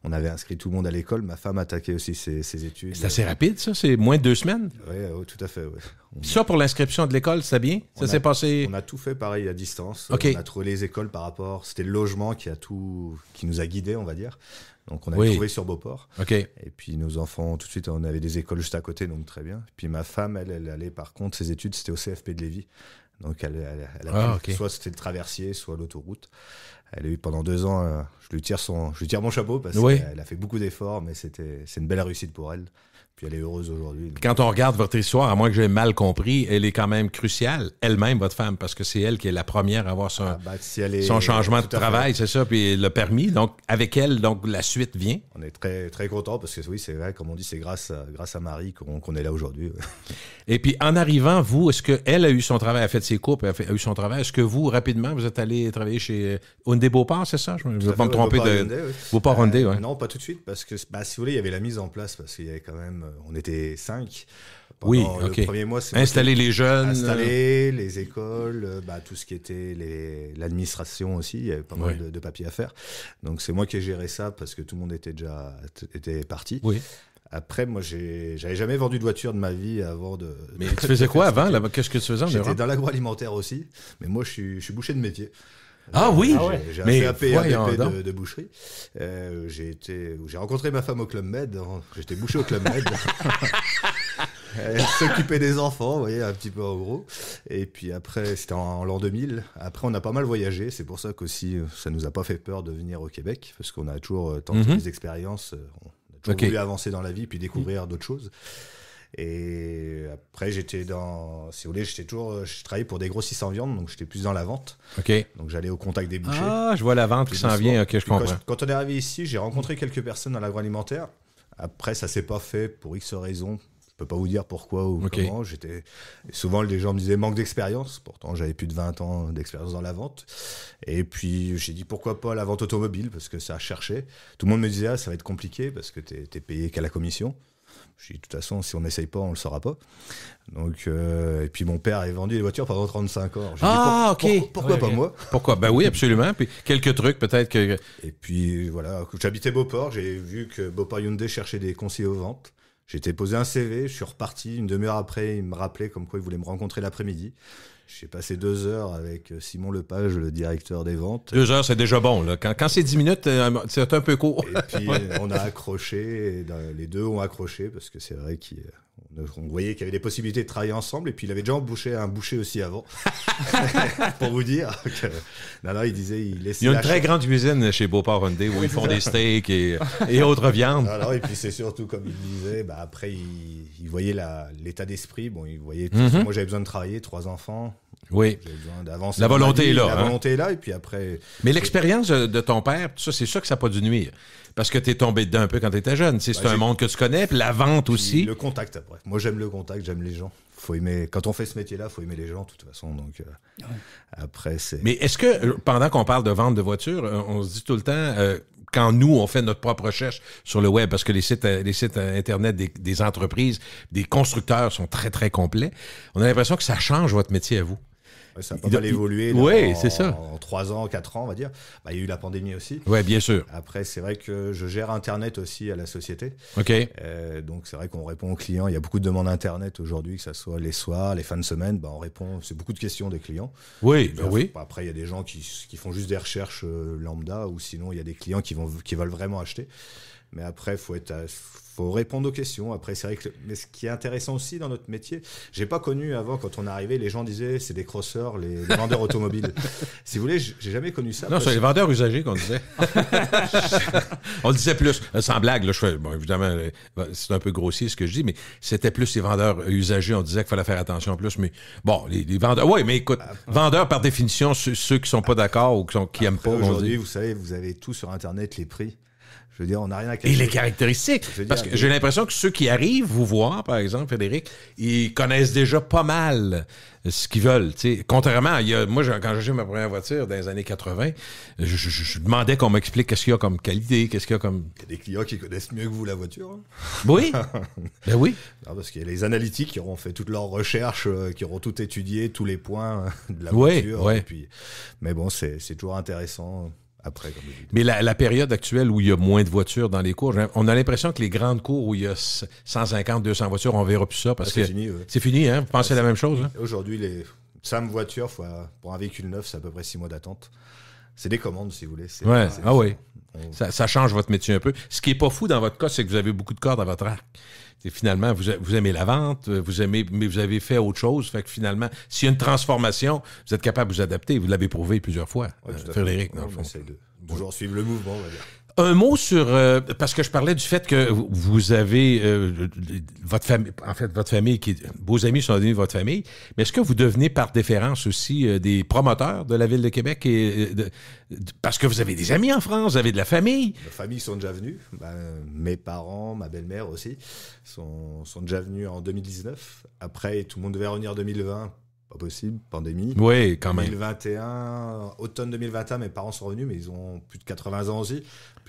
on avait inscrit tout le monde à l'école. Ma femme attaquait aussi ses, études. C'est assez rapide, ça? C'est moins de deux semaines? Oui, tout à fait. Ouais. pour l'inscription de l'école, c'est bien? Ça s'est passé... On a tout fait pareil à distance. Okay. On a trouvé les écoles par rapport... C'était le logement qui a tout... qui nous a guidés, on va dire. Donc, on a trouvé sur Beauport. OK. Et puis, nos enfants, tout de suite, on avait des écoles juste à côté, donc très bien. Puis, ma femme, elle, elle allait, par contre, ses études, c'était au CFP de Lévis. Donc, elle, elle, elle ah, soit c'était le traversier, soit l'autoroute. Elle a eu pendant deux ans, euh, je, lui tire mon chapeau parce qu'elle a fait beaucoup d'efforts, mais c'est une belle réussite pour elle. Puis elle est heureuse aujourd'hui. Quand on regarde votre histoire, à moins que j'ai mal compris, elle est quand même cruciale, elle-même, votre femme, parce que c'est elle qui est la première à avoir son, ah, ben, changement de travail, c'est ça, puis le permis. Donc, avec elle, donc la suite vient. On est très, très content parce que oui, c'est vrai, comme on dit, c'est grâce à, grâce à Marie qu'on est là aujourd'hui. Et puis, en arrivant, vous, est-ce qu'elle a eu son travail, a fait ses courses, a, eu son travail? Est-ce que vous, rapidement, vous êtes allé travailler chez Hyundai Beauport, c'est ça? Je ne vais pas me tromper de. Euh, non, pas tout de suite, parce que, bah, si vous voulez, il y avait la mise en place, parce qu'il y avait quand même euh, on était cinq. oui, le premier mois, installer les jeunes, installer les écoles, euh, bah, tout ce qui était l'administration aussi. Il y avait pas mal de, de papiers à faire. Donc c'est moi qui ai géré ça parce que tout le monde était déjà était parti. Oui. Après, moi, j'avais jamais vendu de voiture de ma vie avant de. Mais tu faisais quoi <laughs> avant Qu'est-ce que tu faisais J'étais dans l'agroalimentaire aussi, mais moi, je suis, bouché de métier. Ah oui? Ah j'ai un de, boucherie. Euh, j'ai été, j'ai rencontré ma femme au Club Med. J'étais bouché au Club Med. <laughs> Elle s'occupait des enfants, vous voyez, un petit peu en gros. Et puis après, c'était en, l'an 2000. Après, on a pas mal voyagé. C'est pour ça qu'aussi, ça nous a pas fait peur de venir au Québec, parce qu'on a toujours euh, tant mhm. de petites expériences. Euh, on a toujours voulu avancer dans la vie, puis découvrir d'autres choses. Et après, j'étais dans. Si vous voulez, j'étais toujours. Euh, je travaillais pour des grossistes en viande, donc j'étais plus dans la vente. OK. Donc j'allais au contact des bouchers. Ah, je vois la vente qui s'en vient. OK, je comprends. Quand, on est arrivé ici, j'ai rencontré quelques personnes dans l'agroalimentaire. Après, ça s'est pas fait pour X raisons. Je peux pas vous dire pourquoi ou comment. J'étais souvent les gens me disaient manque d'expérience. Pourtant, j'avais plus de 20 ans d'expérience dans la vente. Et puis j'ai dit pourquoi pas la vente automobile parce que ça a cherché. Tout le monde me disait ah, ça va être compliqué parce que tu payé qu'à la commission. Je dis, de toute façon, si on n'essaye pas, on le saura pas. Donc, euh, et puis mon père avait vendu les voitures pendant 35 ans. ah, ok. pourquoi pas moi Pourquoi Ben oui, absolument. Puis quelques trucs peut-être que. Et puis voilà, j'habitais Beauport, j'ai vu que Beauport Hyundai cherchait des conseillers aux ventes. J'ai posé un CV, je suis reparti. Une demi-heure après, il me rappelait comme quoi il voulait me rencontrer l'après-midi. J'ai passé deux heures avec euh, Simon Lepage, le directeur des ventes. Deux heures, c'est déjà bon. Là. Quand, c'est dix minutes, euh, c'est un peu court. Et puis, <laughs> euh, on a accroché, les deux ont accroché, parce que c'est vrai qu'il on voyait qu'il y avait des possibilités de travailler ensemble, et puis il avait déjà un boucher aussi avant, <laughs> pour vous dire. il disait, il laissait. Il y a une très grande cuisine chez Beauport Hyundai où ils font des steaks et, et autres viandes. <laughs> et puis c'est surtout, comme il disait, bah, après, il, voyait l'état d'esprit. Bon, il voyait, mhm. moi j'avais besoin de travailler, trois enfants. Oui. d'avancer. La volonté est là. La hein. volonté est là, et puis après. Mais l'expérience de ton père, ça, c'est sûr que ça n'a pas dû nuire. Parce que tu es tombé dedans un peu quand tu étais jeune. C'est bah, un monde que tu connais, puis la vente aussi. Le contact après. Moi, j'aime le contact, j'aime les gens. Faut aimer... Quand on fait ce métier-là, faut aimer les gens, de toute façon. Donc, euh, après, c'est. Mais est-ce que, euh, pendant qu'on parle de vente de voitures, euh, on se dit tout le temps, quand nous, on fait notre propre recherche sur le web, parce que les sites, les sites Internet des entreprises, des constructeurs sont très, très complets, on a l'impression que ça change votre métier à vous ça a pas mal évolué. Oui, ça. En 3 ans, 4 ans, on va dire. Bah, il y a eu la pandémie aussi. Oui, bien sûr. Après, c'est vrai que je gère Internet aussi à la société. OK. Euh, donc, c'est vrai qu'on répond aux clients. Il y a beaucoup de demandes Internet aujourd'hui, que ce soit les soirs, les fins de semaine. Bah, on répond. C'est beaucoup de questions des clients. Oui, bah oui. Bah, après, il y a des gens qui, qui font juste des recherches euh, lambda ou sinon, il y a des clients qui, vont, qui veulent vraiment acheter. Mais après, faut être, faut répondre aux questions. Après, c'est vrai que, mais ce qui est intéressant aussi dans notre métier, j'ai pas connu avant quand on arrivait, les gens disaient c'est des crosseurs, les, vendeurs automobiles. <laughs> si vous voulez, j'ai jamais connu ça. Non, c'est les vendeurs usagers qu'on disait. <laughs> on disait plus, euh, sans blague, là, je évidemment, ben, c'est un peu grossier ce que je dis, mais c'était plus les vendeurs usagers. On disait qu'il fallait faire attention plus, mais bon, les, vendeurs. ouais mais écoute, vendeurs par définition, ceux, ceux qui sont pas d'accord ou qui, sont, aiment pas. Aujourd'hui, vous savez, vous avez tout sur Internet, les prix. Je veux dire, on n'a rien à cacher. Et les caractéristiques. parce que j'ai l'impression que ceux qui arrivent vous voir, par exemple, Frédéric, ils connaissent déjà pas mal ce qu'ils veulent. sais, Contrairement il y a, moi, quand j'ai acheté ma première voiture dans les années 80, je, demandais qu'on m'explique qu'est-ce qu'il y a comme qualité, qu'est-ce qu'il y a comme... Il y a des clients qui connaissent mieux que vous la voiture. Hein. <laughs> Oui. <laughs> ben oui. parce qu'il y a les analytiques qui auront fait toutes leurs recherches, euh, qui auront tout étudié, tous les points hein, de la voiture. Oui, Mais bon, c'est toujours intéressant mais la, période actuelle où il y a moins de voitures dans les cours, on a l'impression que les grandes cours où il y a 150, 200 voitures, on verra plus ça parce ah, que c'est fini. Hein? Vous pensez ah, la même chose? Hein? Aujourd'hui, les 5 voitures, pour un véhicule neuf, c'est à peu près 6 mois d'attente. C'est des commandes, si vous voulez. Ah oui. Ça, ça, change votre métier un peu. Ce qui n'est pas fou dans votre cas, c'est que vous avez beaucoup de cordes à votre arc finalement, vous, aimez la vente, euh, vous aimez, mais vous avez fait autre chose. Fait que finalement, s'il y a une transformation, vous êtes capable de vous adapter. Vous l'avez prouvé plusieurs fois, euh, Frédéric. Dans le fond. toujours suivre le mouvement. va dire. Un mot sur euh, parce que je parlais du fait que vous avez euh, votre famille, en fait votre famille qui vos amis sont devenus votre famille, mais est-ce que vous devenez par déférence aussi euh, des promoteurs de la ville de Québec et parce que vous avez des amis en France, vous avez de la famille. Mes familles sont déjà venues. Ben, mes parents, ma belle-mère aussi sont, sont déjà venus en 2019. Après, tout le monde devait revenir en 2020 pas possible, pandémie. Oui, quand même. 2021, automne 2021, mes parents sont revenus, mais ils ont plus de 80 ans aussi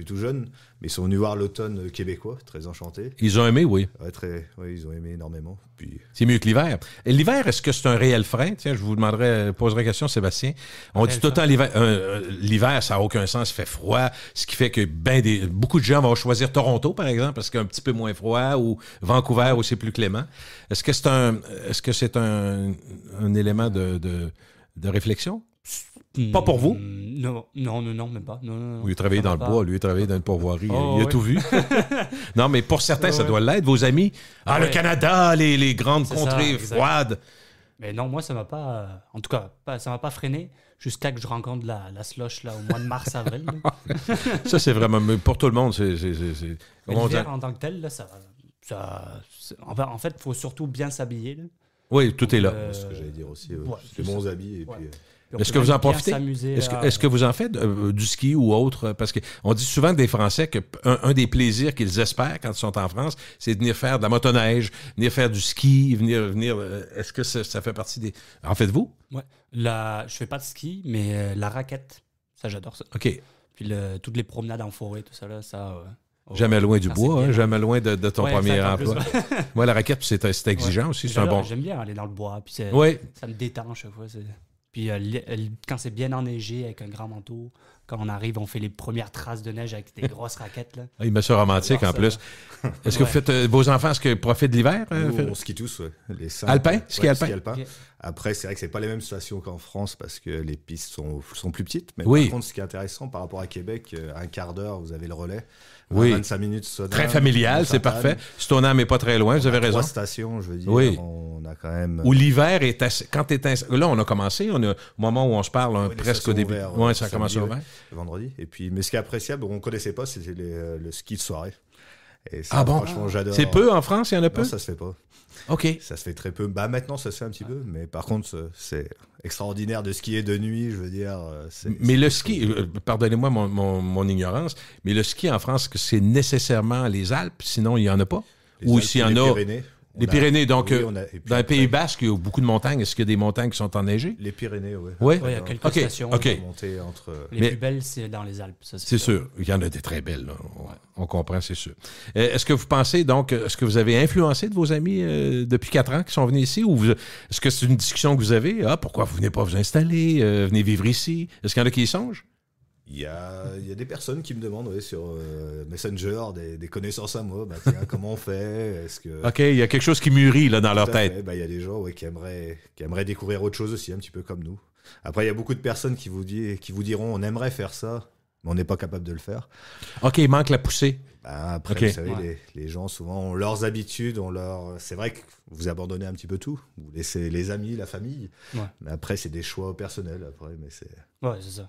tout jeune, mais ils sont venus voir l'automne québécois, très enchantés. Ils ont aimé, oui. très, ils ont aimé énormément. Puis... C'est mieux que l'hiver. Et l'hiver, est-ce que c'est un réel frein? Tiens, je vous demanderai, poserai la question, Sébastien. On dit tout le temps l'hiver, euh, ça n'a aucun sens, il fait froid, ce qui fait que ben des, beaucoup de gens vont choisir Toronto, par exemple, parce qu'il y a un petit peu moins froid, ou Vancouver, où c'est plus clément. Est-ce que c'est un, est-ce que c'est un, élément de, de réflexion? Pas pour vous? Hmm, non, non, non, même pas. Non, non, travaillé dans le bois, lui, il travaillé dans une pourvoirie. Oh, il a tout vu. <laughs> non, mais pour certains, ça doit l'être, vos amis. Ah, le Canada, les, grandes contrées froides. Mais non, moi, ça m'a pas. En tout cas, ça m'a pas freiné jusqu'à que je rencontre la, la là, au mois de mars-avril. <laughs> ça, c'est vraiment. Pour tout le monde, c'est. en tant que tel, ça, en fait, il faut surtout bien s'habiller. Oui, tout est là. Euh, c'est ce que j'allais dire aussi. Euh, c'est bons habits. Et puis, euh, est-ce que vous en profitez? Est-ce que, vous en faites euh, euh, du ski ou autre? Parce qu'on dit souvent des Français qu'un un des plaisirs qu'ils espèrent quand ils sont en France, c'est de venir faire de la motoneige, venir faire du ski, venir. venir euh, Est-ce que ça, fait partie des. En faites-vous? Oui. La... Je fais pas de ski, mais la raquette, ça, j'adore ça. OK. Puis toutes les promenades en forêt, tout ça, ça. Oh, jamais loin du bois, hein, jamais loin de, ton premier emploi. Moi, la raquette, c'est exigeant aussi. bon. J'aime bien aller dans le bois, puis ça me détend chaque fois. Puis euh, euh, quand c'est bien enneigé avec un grand manteau, quand on arrive, on fait les premières traces de neige avec des <laughs> grosses raquettes. Là. Ah, me monsieur romantique en plus. Est-ce que vous faites euh, vos enfants, est-ce que profitent de l'hiver? Euh, on skie tous, les cinq, Alpin? Après, c'est vrai que c'est pas les mêmes stations qu'en France parce que les pistes sont, sont plus petites. Mais oui. par contre, ce qui est intéressant par rapport à Québec, euh, un quart d'heure, vous avez le relais. Oui. 25 minutes Très familial, c'est parfait. Stoneham n'est pas très loin, vous avez raison. Station, je veux dire. Oui. On a quand même. Où l'hiver est Quand Là, on a commencé. On a... un moment où on se parle, presque au début. ça commence au vendredi. Et puis, mais ce qui est appréciable, on connaissait pas, c'était euh, le ski de soirée. ah bon Franchement, C'est peu en hein, France, il y en a peu non, ça se fait pas. Ok. Ça se fait très peu. Bah maintenant, ça se fait un petit ah. peu, mais par contre, c'est extraordinaire de skier de nuit, je veux dire. Euh, mais le ski, euh, pardonnez-moi mon, ignorance, mais le ski en France, c'est nécessairement les Alpes, sinon il y en a pas Ou s'il y en a. Les Pyrénées, donc, euh, dans un Pays Basque, il y a beaucoup de montagnes. Est-ce qu'il y a des montagnes qui sont enneigées? Les Pyrénées, oui. Oui, il y a quelques stations okay. montées entre... Les plus belles, c'est dans les Alpes, c'est sûr. Il y en a des très belles, On, comprend, c'est sûr. Euh, est-ce que vous pensez, donc, est-ce que vous avez influencé de vos amis euh, depuis quatre ans qui sont venus ici? Ou est-ce que c'est une discussion que vous avez? Ah, pourquoi vous venez pas vous installer? venez vivre ici? Est-ce qu'il y en a qui y songent? Il y a, y a, des personnes qui me demandent sur euh, Messenger, des, connaissances à moi, bah, comment on fait Est-ce que... Ok, il y a quelque chose qui mûrit là, dans leur tête. Bah, il y a des gens ouais, qui, aimeraient, qui aimeraient découvrir autre chose aussi, un petit peu comme nous. Après, il y a beaucoup de personnes qui vous, dit, qui vous diront on aimerait faire ça, mais on n'est pas capable de le faire. Ok, il manque la poussée. Bah, après, vous savez, les, les, gens souvent ont leurs habitudes, ont leur. C'est vrai que vous abandonnez un petit peu tout. Vous laissez les amis, la famille. après, c'est des choix personnels. Après, mais c'est. Ouais, c'est ça.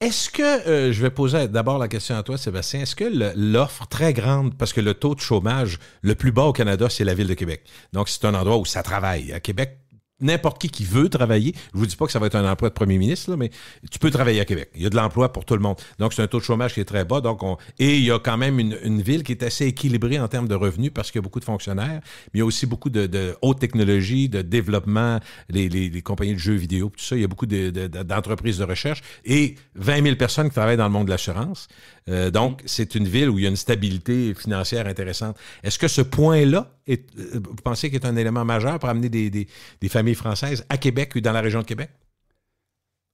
Est-ce que euh, je vais poser d'abord la question à toi, Sébastien. Est-ce que l'offre très grande, parce que le taux de chômage le plus bas au Canada, c'est la ville de Québec. Donc, c'est un endroit où ça travaille. À Québec, n'importe qui qui veut travailler, je vous dis pas que ça va être un emploi de premier ministre, là, mais tu peux travailler à Québec. Il y a de l'emploi pour tout le monde. Donc, c'est un taux de chômage qui est très bas. Donc Et il y a quand même une, ville qui est assez équilibrée en termes de revenus parce qu'il y a beaucoup de fonctionnaires, mais il y a aussi beaucoup de, haute technologie, de développement, les, compagnies de jeux vidéo, tout ça. Il y a beaucoup d'entreprises de, de recherche et 20 000 personnes qui travaillent dans le monde de l'assurance. Euh, donc, c'est une ville où il y a une stabilité financière intéressante. Est-ce que ce point-là, est, euh, vous pensez qu'il est un élément majeur pour amener des, familles françaises à Québec ou dans la région de Québec?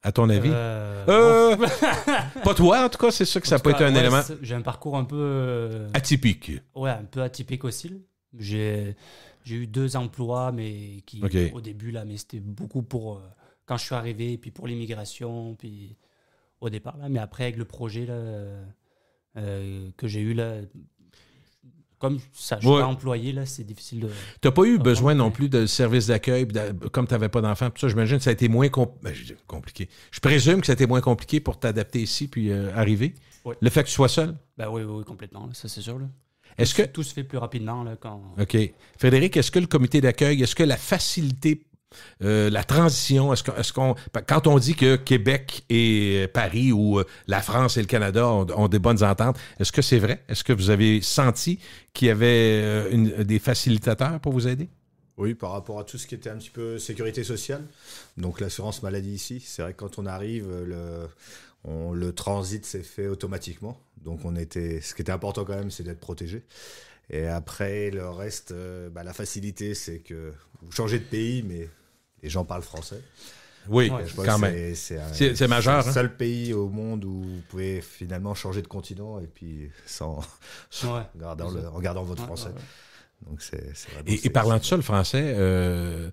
à ton avis euh, <laughs> Pas toi, en tout cas, c'est sûr que ça peut être un élément. J'ai un parcours un peu. atypique. Ouais, un peu atypique aussi. J'ai eu deux emplois, mais qui, au début, là, mais c'était beaucoup pour. quand je suis arrivé, puis pour l'immigration, puis au départ, là. Mais après, avec le projet, là, euh, que j'ai eu là. Comme ça, je suis employé, là, c'est difficile de. Tu n'as pas eu besoin non plus de services d'accueil, comme tu n'avais pas d'enfant, ça. J'imagine que ça a été moins ben, compliqué. Je présume que ça a été moins compliqué pour t'adapter ici puis euh, arriver. Le fait que tu sois seul? Ben oui, oui, complètement. Ça, c'est sûr. Est-ce que tout se fait plus rapidement là, quand. OK. Frédéric, est-ce que le comité d'accueil, est-ce que la facilité euh, la transition, est-ce qu'on, est quand on dit que Québec et euh, Paris ou euh, la France et le Canada ont, des bonnes ententes, est-ce que c'est vrai? Est-ce que vous avez senti qu'il y avait une, des facilitateurs pour vous aider? Oui, par rapport à tout ce qui était un petit peu sécurité sociale, donc l'assurance maladie ici, c'est vrai que quand on arrive, le, on, le transit s'est fait automatiquement. Donc on était, ce qui était important quand même, c'est d'être protégé. Et après, le reste, bah, la facilité, c'est que vous changez de pays, mais et gens parlent français. Oui, euh, quand même. C'est majeur. C'est le hein. seul pays au monde où vous pouvez finalement changer de continent et puis sans, <laughs> en gardant votre français. Donc c'est et, parlant de ça, le français, euh,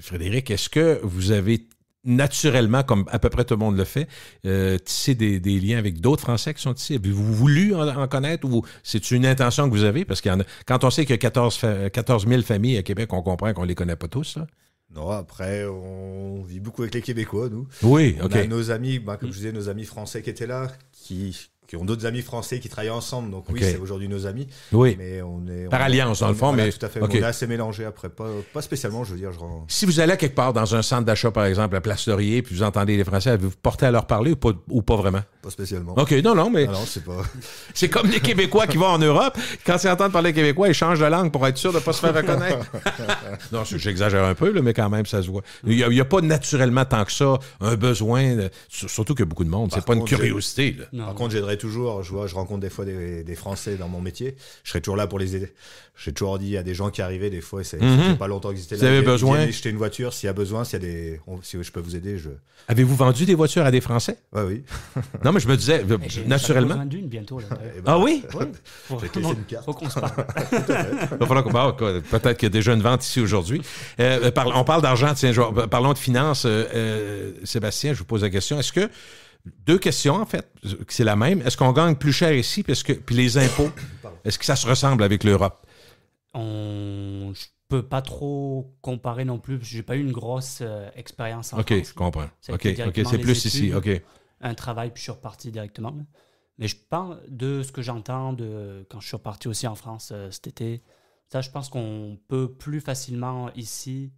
Frédéric, est-ce que vous avez naturellement, comme à peu près tout le monde le fait, euh, tissé des, liens avec d'autres Français qui sont ici? Avez-vous voulu en, connaître ou c'est une intention que vous avez? Parce que quand on sait qu'il y a 14, 14 000 familles à Québec, on comprend qu'on ne les connaît pas tous. Là. Non, après, on vit beaucoup avec les Québécois, nous. Oui, on A nos amis, bah, comme mm. je disais, nos amis français qui étaient là, qui, ont d'autres amis français qui travaillent ensemble. Donc oui, c'est aujourd'hui nos amis. Oui. Mais par alliance dans le fond, mais On assez mélangé après, pas, spécialement, je veux dire. Si vous allez quelque part dans un centre d'achat, par exemple, à Place Laurier, puis vous entendez les Français, vous portez à leur parler ou pas, ou pas vraiment pas spécialement. OK, non, non, mais. Alors, c'est pas. <laughs> c'est comme les Québécois qui vont en Europe. Quand ils entendent parler québécois, ils changent de langue pour être sûr de ne pas se faire reconnaître. <laughs> non, j'exagère un peu, là, mais quand même, ça se voit. Il n'y a, pas naturellement tant que ça un besoin, surtout que beaucoup de monde. C'est pas une curiosité. Là. par contre, j'aiderais toujours. Je vois, je rencontre des fois des, Français dans mon métier. Je serai toujours là pour les aider. J'ai toujours dit il y a des gens qui arrivaient, des fois, c'est mhm. pas longtemps qu'ils étaient là. Vous avez besoin. Jeter une voiture, s'il y a besoin, des. si je peux vous aider, je. Avez-vous vendu des voitures à des Français? Ouais, ah oui je me disais, euh, naturellement. Eh ben, ah oui? Il Faut, qu'on se parle. Il <laughs> va falloir qu'on ah, Peut-être qu'il y a déjà une vente ici aujourd'hui. Euh, euh, on parle d'argent, parlons de finances. Sébastien, je vous pose la question. Est-ce que deux questions, en fait, c'est la même. Est-ce qu'on gagne plus cher ici, parce que, puis les impôts, <coughs> est-ce que ça se ressemble avec l'Europe? On... ne peux pas trop comparer non plus, je n'ai pas eu une grosse expérience en OK, je comprends. OK, c'est plus ici, OK un travail, puis je suis reparti directement. Mais je parle de ce que j'entends de quand je suis reparti aussi en France euh, cet été. Ça, je pense qu'on peut plus facilement ici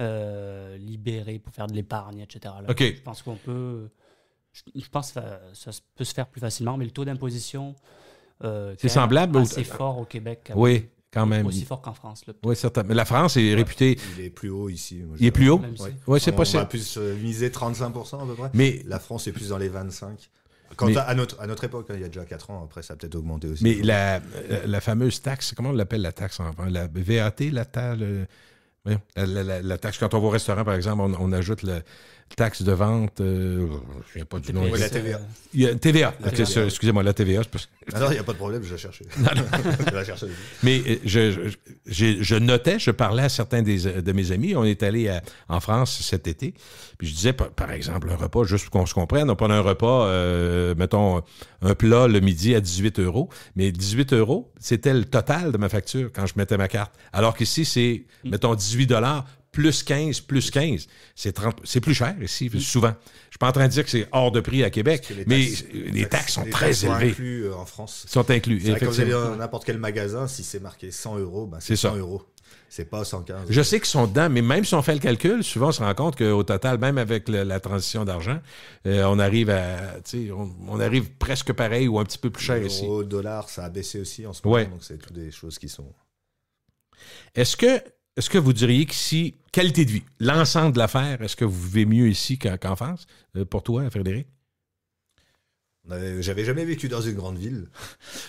euh, libérer pour faire de l'épargne, etc. Là, Je pense qu'on peut. Je, pense que ça, peut se faire plus facilement, mais le taux d'imposition. Euh, c'est semblable assez fort au Québec. Oui même. Aussi fort qu'en France. oui, certain. Mais la France est réputée. Il est plus haut ici. il est plus haut Oui, c'est possible. On va plus euh, miser 35% à peu près. Mais la France est plus dans les 25%. Quand à, notre, à notre époque, hein, il y a déjà 4 ans, après ça a peut-être augmenté aussi. Mais la, la, fameuse taxe, comment on l'appelle la taxe en La VAT, la, la, taxe, quand on va au restaurant, par exemple, on ajoute le, taxe de vente, euh, je ne pas du nom. la TVA. Il TVA, excusez-moi, la TVA. non, il n'y a pas de problème, je vais <laughs> chercher. Mais euh, je, notais, je parlais à certains de mes amis, on est allé en France cet été, puis je disais, par, exemple, un repas, juste pour qu'on se comprenne, on prend un repas, euh, mettons, un plat le midi à 18 euros, mais 18 euros, c'était le total de ma facture quand je mettais ma carte. Alors qu'ici, c'est, mm. mettons, 18 dollars plus 15, plus 15. C'est plus cher ici, mm. souvent. Je ne suis pas en train de dire que c'est hors de prix à Québec, mais les, taxes, sont très élevées. élevées. Sont inclus euh, en France. Sont inclus. Quand vous allez dans n'importe quel magasin, si c'est marqué 100 euros, ben, c'est 100 euros. euros. C'est pas 115. Je sais qu'ils sont dedans, mais même si on fait le calcul, souvent on se rend compte qu'au total, même avec la transition d'argent, euh, on arrive à, arrive presque pareil ou un petit peu plus cher ici. Le dollar, ça a baissé aussi en ce moment, donc c'est toutes des choses qui sont. Est-ce que est-ce que vous diriez que si qualité de vie, l'ensemble de l'affaire, est-ce que vous vivez mieux ici qu'en, France? Euh, pour toi, Frédéric? J'avais jamais vécu dans une grande ville.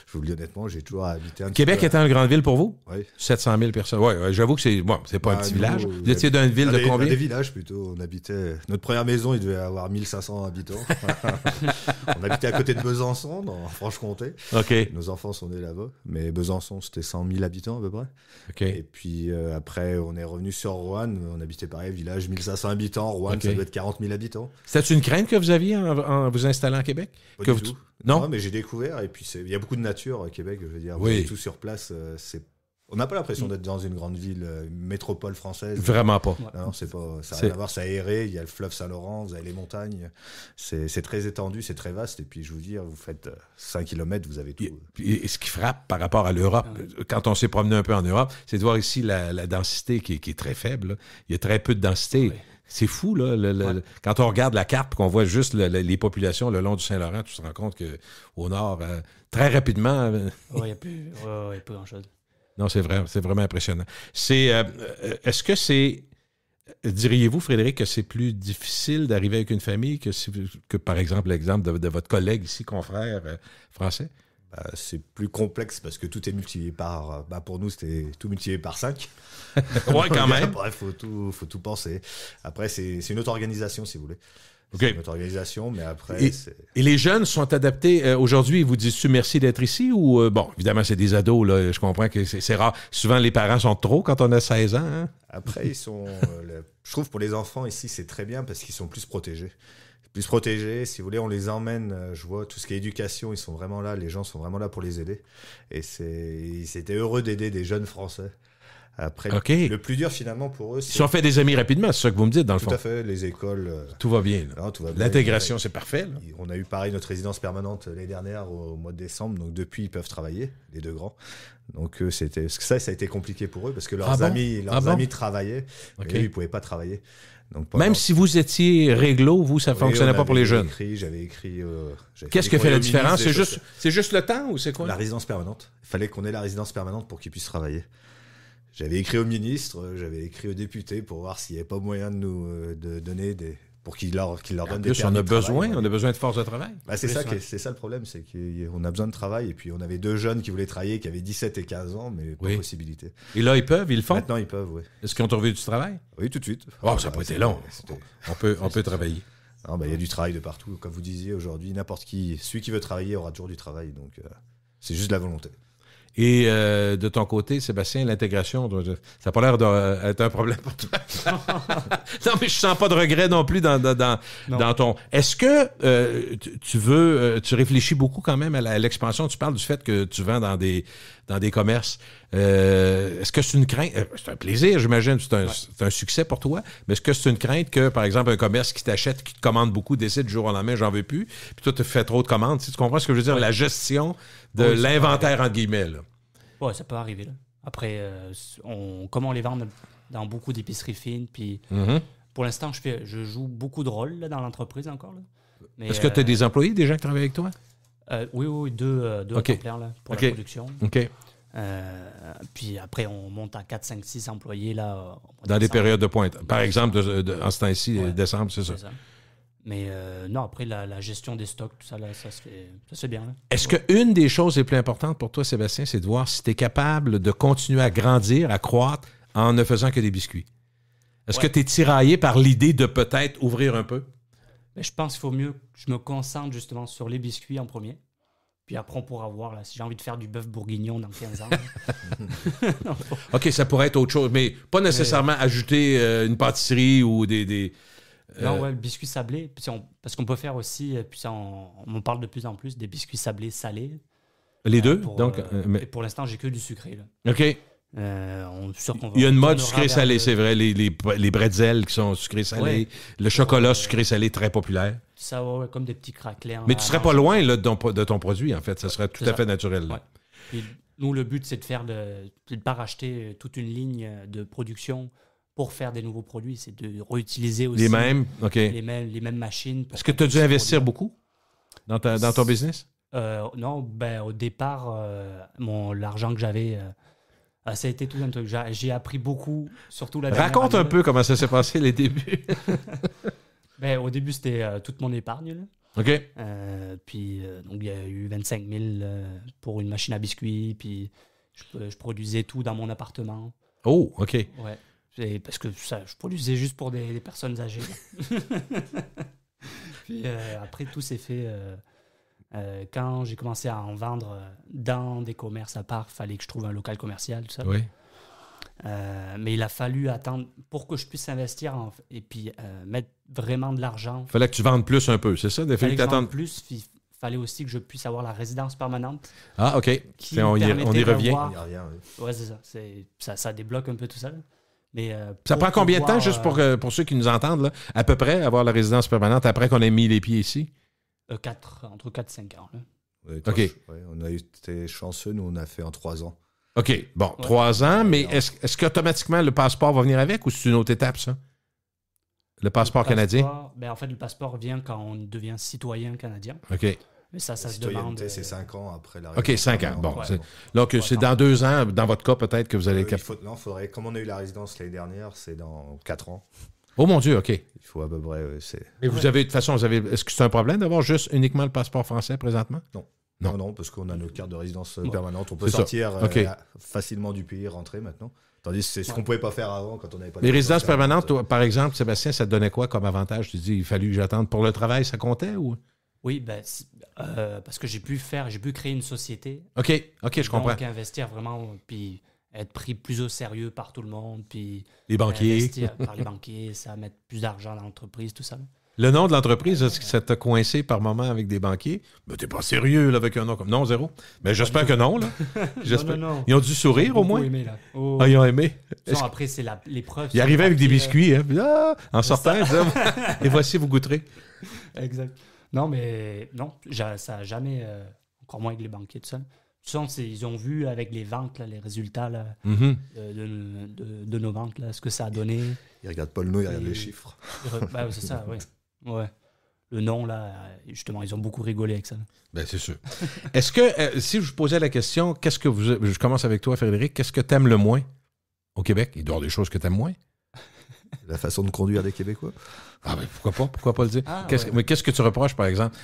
Je vous le dis honnêtement, j'ai toujours habité un Québec était une grande ville pour vous? Oui. 700 000 personnes. Oui, j'avoue que c'est bon, c'est pas un ah, petit village. Vous étiez dans une ville de combien? Des villages plutôt. On habitait. Notre première maison, il devait avoir 1500 habitants. <laughs> on habitait à côté de Besançon, dans Franche-Comté. OK. Nos enfants sont nés là-bas. Mais Besançon, c'était 100 000 habitants à peu près. OK. Et puis euh, après, on est revenu sur Rouen. On habitait pareil, village, 1500 habitants. Rouen, ça doit être 40 000 habitants. C'était une crainte que vous aviez en, en vous installant à Québec? non, mais j'ai découvert, et puis il y a beaucoup de nature au euh, Québec, je veux dire. Oui. Tout sur place, euh, on n'a pas l'impression mm. d'être dans une grande ville, une euh, métropole française. Vraiment pas. Non, c'est pas. Ça a aéré. Il y a le fleuve Saint-Laurent, vous avez les montagnes. C'est très étendu, c'est très vaste. Et puis, je vous dis, vous faites 5 km, vous avez tout. Et, ce qui frappe par rapport à l'Europe, ah quand on s'est promené un peu en Europe, c'est de voir ici la, densité qui est, très faible. Il y a très peu de densité. Ah c'est fou, là. Quand on regarde la carte qu'on voit juste les populations le long du Saint-Laurent, tu te rends compte qu'au nord, euh, très rapidement. Euh, il n'y a plus, grand-chose. Non, c'est vrai, c'est vraiment impressionnant. C'est, euh, est-ce que c'est, diriez-vous, Frédéric, que c'est plus difficile d'arriver avec une famille que, que par exemple, l'exemple de, votre collègue ici, confrère français? Euh, c'est plus complexe parce que tout est multiplié par. Euh, bah, pour nous, c'était tout multiplié par 5. <laughs> ouais, quand <laughs> même. Bref, faut tout, faut tout penser. Après, c'est une autre organisation, si vous voulez. une autre organisation, mais après. Et, les jeunes sont adaptés euh, aujourd'hui. Ils vous disent -tu merci d'être ici ou bon, évidemment c'est des ados là. Je comprends que c'est rare. Souvent les parents sont trop quand on a 16 ans. Hein? Après ils sont. Je trouve pour les enfants ici c'est très bien parce qu'ils sont plus protégés se protéger, Si vous voulez, on les emmène. Euh, je vois tout ce qui est éducation, ils sont vraiment là. Les gens sont vraiment là pour les aider. Et ils étaient heureux d'aider des jeunes Français. Après, le plus dur finalement pour eux, c'est. Ils fait des amis rapidement, c'est ça que vous me dites dans le fond. Tout à fait, les écoles. Euh, tout va bien. L'intégration, c'est parfait. On a eu pareil notre résidence permanente l'année dernière au mois de décembre, donc depuis ils peuvent travailler, les deux grands. Donc euh, c'était ça, ça a été compliqué pour eux parce que leurs ah amis, leurs ah amis travaillaient, et eux, ils pouvaient pas travailler. Donc, Même si vous étiez réglo, vous, ça ne fonctionnait pas pour les jeunes. J'avais écrit. Euh, Qu'est-ce que fait la différence C'est juste, c'est juste le temps ou c'est quoi La résidence permanente. Il fallait qu'on ait la résidence permanente pour qu'ils puissent travailler. J'avais écrit au ministre, j'avais écrit au député pour voir s'il n'y avait pas moyen de nous euh, de donner des, pour qu'il leur, qu donnent des on a besoin, on a besoin de force de travail. Bah, c'est ça, ça le problème, c'est qu'on a besoin de travail. Et puis, on avait deux jeunes qui voulaient travailler, qui avaient 17 et 15 ans, mais pas de possibilité. Et là, ils peuvent, ils le font? Maintenant, ils peuvent, oui. Est-ce qu'ils ont trouvé du travail? Oui, tout de suite. Oh, ça n'a pas été long. On peut, on peut travailler. Bah, il y a du travail de partout. Comme vous disiez aujourd'hui, n'importe qui, celui qui veut travailler aura toujours du travail. Donc, euh, c'est juste de la volonté. Et euh, de ton côté, Sébastien, l'intégration, ça n'a pas l'air d'être euh, un problème pour toi. <laughs> non, mais je sens pas de regret non plus dans, ton. Est-ce que euh, tu veux, tu réfléchis beaucoup quand même à l'expansion. Tu parles du fait que tu vends dans des commerces. Euh, est-ce que c'est une crainte? Euh, c'est un plaisir, j'imagine, c'est un, succès pour toi, mais est-ce que c'est une crainte que, par exemple, un commerce qui t'achète, qui te commande beaucoup, décide du jour au lendemain, j'en veux plus, puis toi, tu fais trop de commandes? Tu, comprends ce que je veux dire? La gestion de l'inventaire, entre guillemets. Oui, ça peut arriver. Là. Après, euh, on, comment les vend dans beaucoup d'épiceries fines, puis mm-hmm. pour l'instant, je, je joue beaucoup de rôles dans l'entreprise encore. Est-ce que tu as des employés, des gens qui travaillent avec toi? oui, oui, deux, deux pour la production. OK. Euh, puis après, on monte à 4, 5, 6 employés. Là, Dans des périodes de pointe. Par exemple, en ce temps-ci, décembre, c'est ça. Mais euh, non, après, la, gestion des stocks, tout ça, ça, se fait, bien. Est-ce que qu'une des choses les plus importantes pour toi, Sébastien, c'est de voir si tu es capable de continuer à grandir, à croître en ne faisant que des biscuits? Est-ce que tu es tiraillé par l'idée de peut-être ouvrir un peu? Mais je pense qu'il faut mieux que je me concentre justement sur les biscuits en premier. Puis après, on pourra voir là, si j'ai envie de faire du bœuf bourguignon dans 15 ans. <laughs> OK, ça pourrait être autre chose, mais pas nécessairement euh, ajouter euh, une pâtisserie ou des. Euh, non, ouais, le biscuit sablé. parce qu'on peut faire aussi, puis on, on, parle de plus en plus des biscuits sablés salés. Les deux Donc, pour l'instant, j'ai que du sucré. Là. OK. Euh, on, Il y a une mode sucré-salé, euh, c'est vrai. Les, les, les bretzels qui sont sucrés-salés. Le chocolat sucré-salé très populaire. Ça va comme des petits craquelets. Mais tu serais pas loin là, de, ton, produit, en fait. Ça serait tout à fait naturel. nous, le but, c'est de faire de ne pas racheter euh, toute une ligne de production pour faire des nouveaux produits. C'est de réutiliser aussi les mêmes, OK. les mêmes, les mêmes machines. Est-ce que tu as dû investir beaucoup dans, ton business? non, ben, au départ, mon l'argent que j'avais, ah, ça a été tout un truc. J'ai appris beaucoup, surtout la Raconte un peu comment ça s'est passé les débuts. <laughs> ben, au début, c'était euh, toute mon épargne. OK. Euh, puis, euh, donc, il y a eu 25 000 pour une machine à biscuits. Puis, je, produisais tout dans mon appartement. Oh, OK. Ouais. parce que ça, je produisais juste pour des, des personnes âgées. <laughs> puis, après, tout s'est fait euh, quand j'ai commencé à en vendre euh, dans des commerces à part, fallait que je trouve un local commercial, tout ça. Oui. Euh, mais il a fallu attendre pour que je puisse investir et puis mettre vraiment de l'argent. Il fallait que tu vendes plus un peu, c'est ça? Il fallait plus, fallait aussi que je puisse avoir la résidence permanente. Ah, OK. on, y, revient. Oui, c'est ça. ça. débloque un peu tout ça. Mais, ça prend combien de temps, juste pour, pour ceux qui nous entendent, là, à peu près avoir la résidence permanente après qu'on ait mis les pieds ici? 4, euh, entre 4 et 5 ans. Ouais, ok. Ouais, on a été chanceux, nous, on a fait en 3 ans. OK. Bon, 3 ans, mais est-ce qu'automatiquement le passeport va venir avec ou c'est une autre étape, ça? Le passeport, canadien? Ben, en fait, le passeport vient quand on devient citoyen canadien. OK. Mais ça, ça se demande. C'est 5 euh, ans après la OK, 5 ans. Bon. Donc, c'est dans 2 ans, dans votre cas, peut-être que vous allez. Euh, il faut, non, faudrait, comme on a eu la résidence l'année dernière, c'est dans 4 ans. Oh mon Dieu, OK. Il faut à peu près. c'est- Mais vous avez, de toute façon, vous avez. Est-ce que c'est un problème d'avoir juste uniquement le passeport français présentement? Non. Non, non, parce qu'on a nos cartes de résidence euh, permanente. On peut sortir euh, facilement du pays rentrer maintenant. Tandis que c'est ce qu'on ne pouvait pas faire avant quand on n'avait pas Les résidences permanentes, par exemple, Sébastien, ça te donnait quoi comme avantage? Tu dis, il fallu que j'attende pour le travail, ça comptait ou? Oui, ben, euh, parce que j'ai pu faire, j'ai pu créer une société. OK, OK, je comprends. Donc, investir vraiment, puis être pris plus au sérieux par tout le monde, puis les euh, banquiers, par les banquiers, ça mettre plus d'argent dans l'entreprise, tout ça. Le nom de l'entreprise, est-ce que ça t'a coincé par moment avec des banquiers? Mais t'es pas sérieux là, avec un nom comme. Non, zéro. Mais j'espère que non, là. <laughs> j'espère Ils ont dû sourire au moins. Aimé, là. Oh, ah, ils ont aimé. après, c'est l'épreuve. Ils arrivaient avec des biscuits, hein, ah, en sortant, et voici, vous goûterez. <laughs> Exact. Non, mais non, ça n'a jamais, euh, encore moins avec les banquiers, de ça ils ont vu avec les ventes, les résultats mhm. de, nos ventes, ce que ça a donné. Ils ne regardent pas le nom, ils regardent les chiffres. Ben, c'est ça, oui. Le nom, là, justement, ils ont beaucoup rigolé avec ça. Ben, c'est sûr. <laughs> Est-ce que, euh, si je vous posais la question, qu'est-ce que vous. Je commence avec toi, Frédéric, qu'est-ce que tu aimes le moins au Québec Il doit y avoir des choses que tu aimes moins la façon de conduire des Québécois. Ah ben pourquoi pas, pourquoi pas le dire? Ah, mais qu'est-ce que tu reproches, par exemple?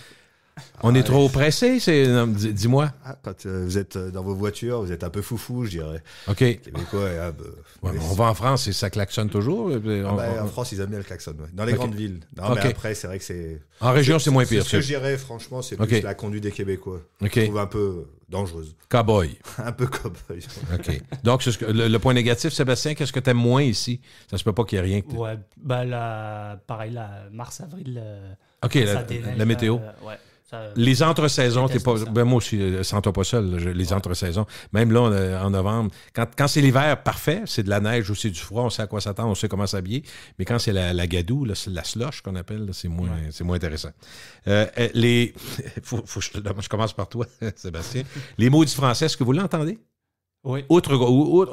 On est ah, trop pressé, c'est. Dis-moi. Ah, quand euh, vous êtes euh, dans vos voitures, vous êtes un peu foufou, je dirais. OK. Québécois, ah, bah, on va en France et ça klaxonne toujours. Euh, bah, en France, ils aiment bien le klaxon, dans les grandes villes. Non, mais après, c'est vrai que c'est. En région, c'est moins pire. Ce que j'irais, franchement, c'est plus la conduite des Québécois. trouve un peu dangereuse. Cowboy. <laughs> un peu cowboy. <laughs> OK. Donc, le, point négatif, Sébastien, qu'est-ce que tu aimes moins ici Ça se peut pas qu'il y ait rien que Ouais, bah, pareil, la mars-avril. OK, la, météo. ouais. Euh, les entre-saisons, pas. Ben, moi aussi, euh, sens-toi pas seul, les entre-saisons. Même là, euh, en novembre, quand, c'est l'hiver, parfait, c'est de la neige ou c'est du froid, on sait à quoi s'attendre, on sait comment s'habiller. Mais quand c'est la, gadoue, la slush qu'on appelle, c'est moins, c'est moins intéressant. les. <laughs> je, commence par toi, <laughs> Sébastien. les mots du français, est-ce que vous l'entendez? Oui. Autre,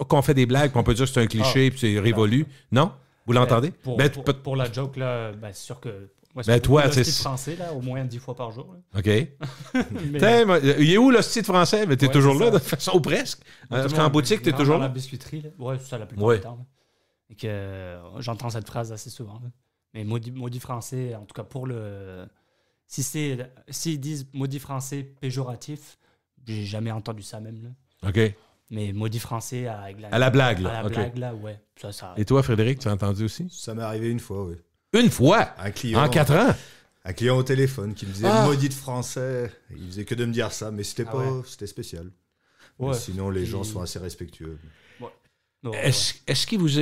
qu'on fait des blagues, qu'on peut dire que c'est un cliché, ah. puis c'est révolu. Non? Vous ben, l'entendez? Pour, ben, pour, la joke, là, c'est sûr que moi, ben toi, le français, là, au moins dix fois par jour. OK. <laughs> mais... Il est où le site français? Mais ben, t'es toujours là, de façon ou presque. Hein, parce qu'en boutique, t'es toujours dans la biscuiterie, c'est ça la plupart du temps. que euh, j'entends cette phrase assez souvent. Mais maudit, maudit, français, en tout cas pour le. Si c'est s'ils disent maudit français péjoratif, j'ai jamais entendu ça même. Là. OK. Mais maudit français à la blague. Là. À la blague, là, ouais. Et toi, Frédéric, tu as entendu aussi? Ça m'est arrivé une fois, oui. Une fois. Un client, en quatre ans. Un client au téléphone qui me disait ah. maudit de français. Il faisait que de me dire ça, mais c'était ah pas, c'était spécial. Sinon, les gens sont assez respectueux. Est-ce est qu'il vous. Euh,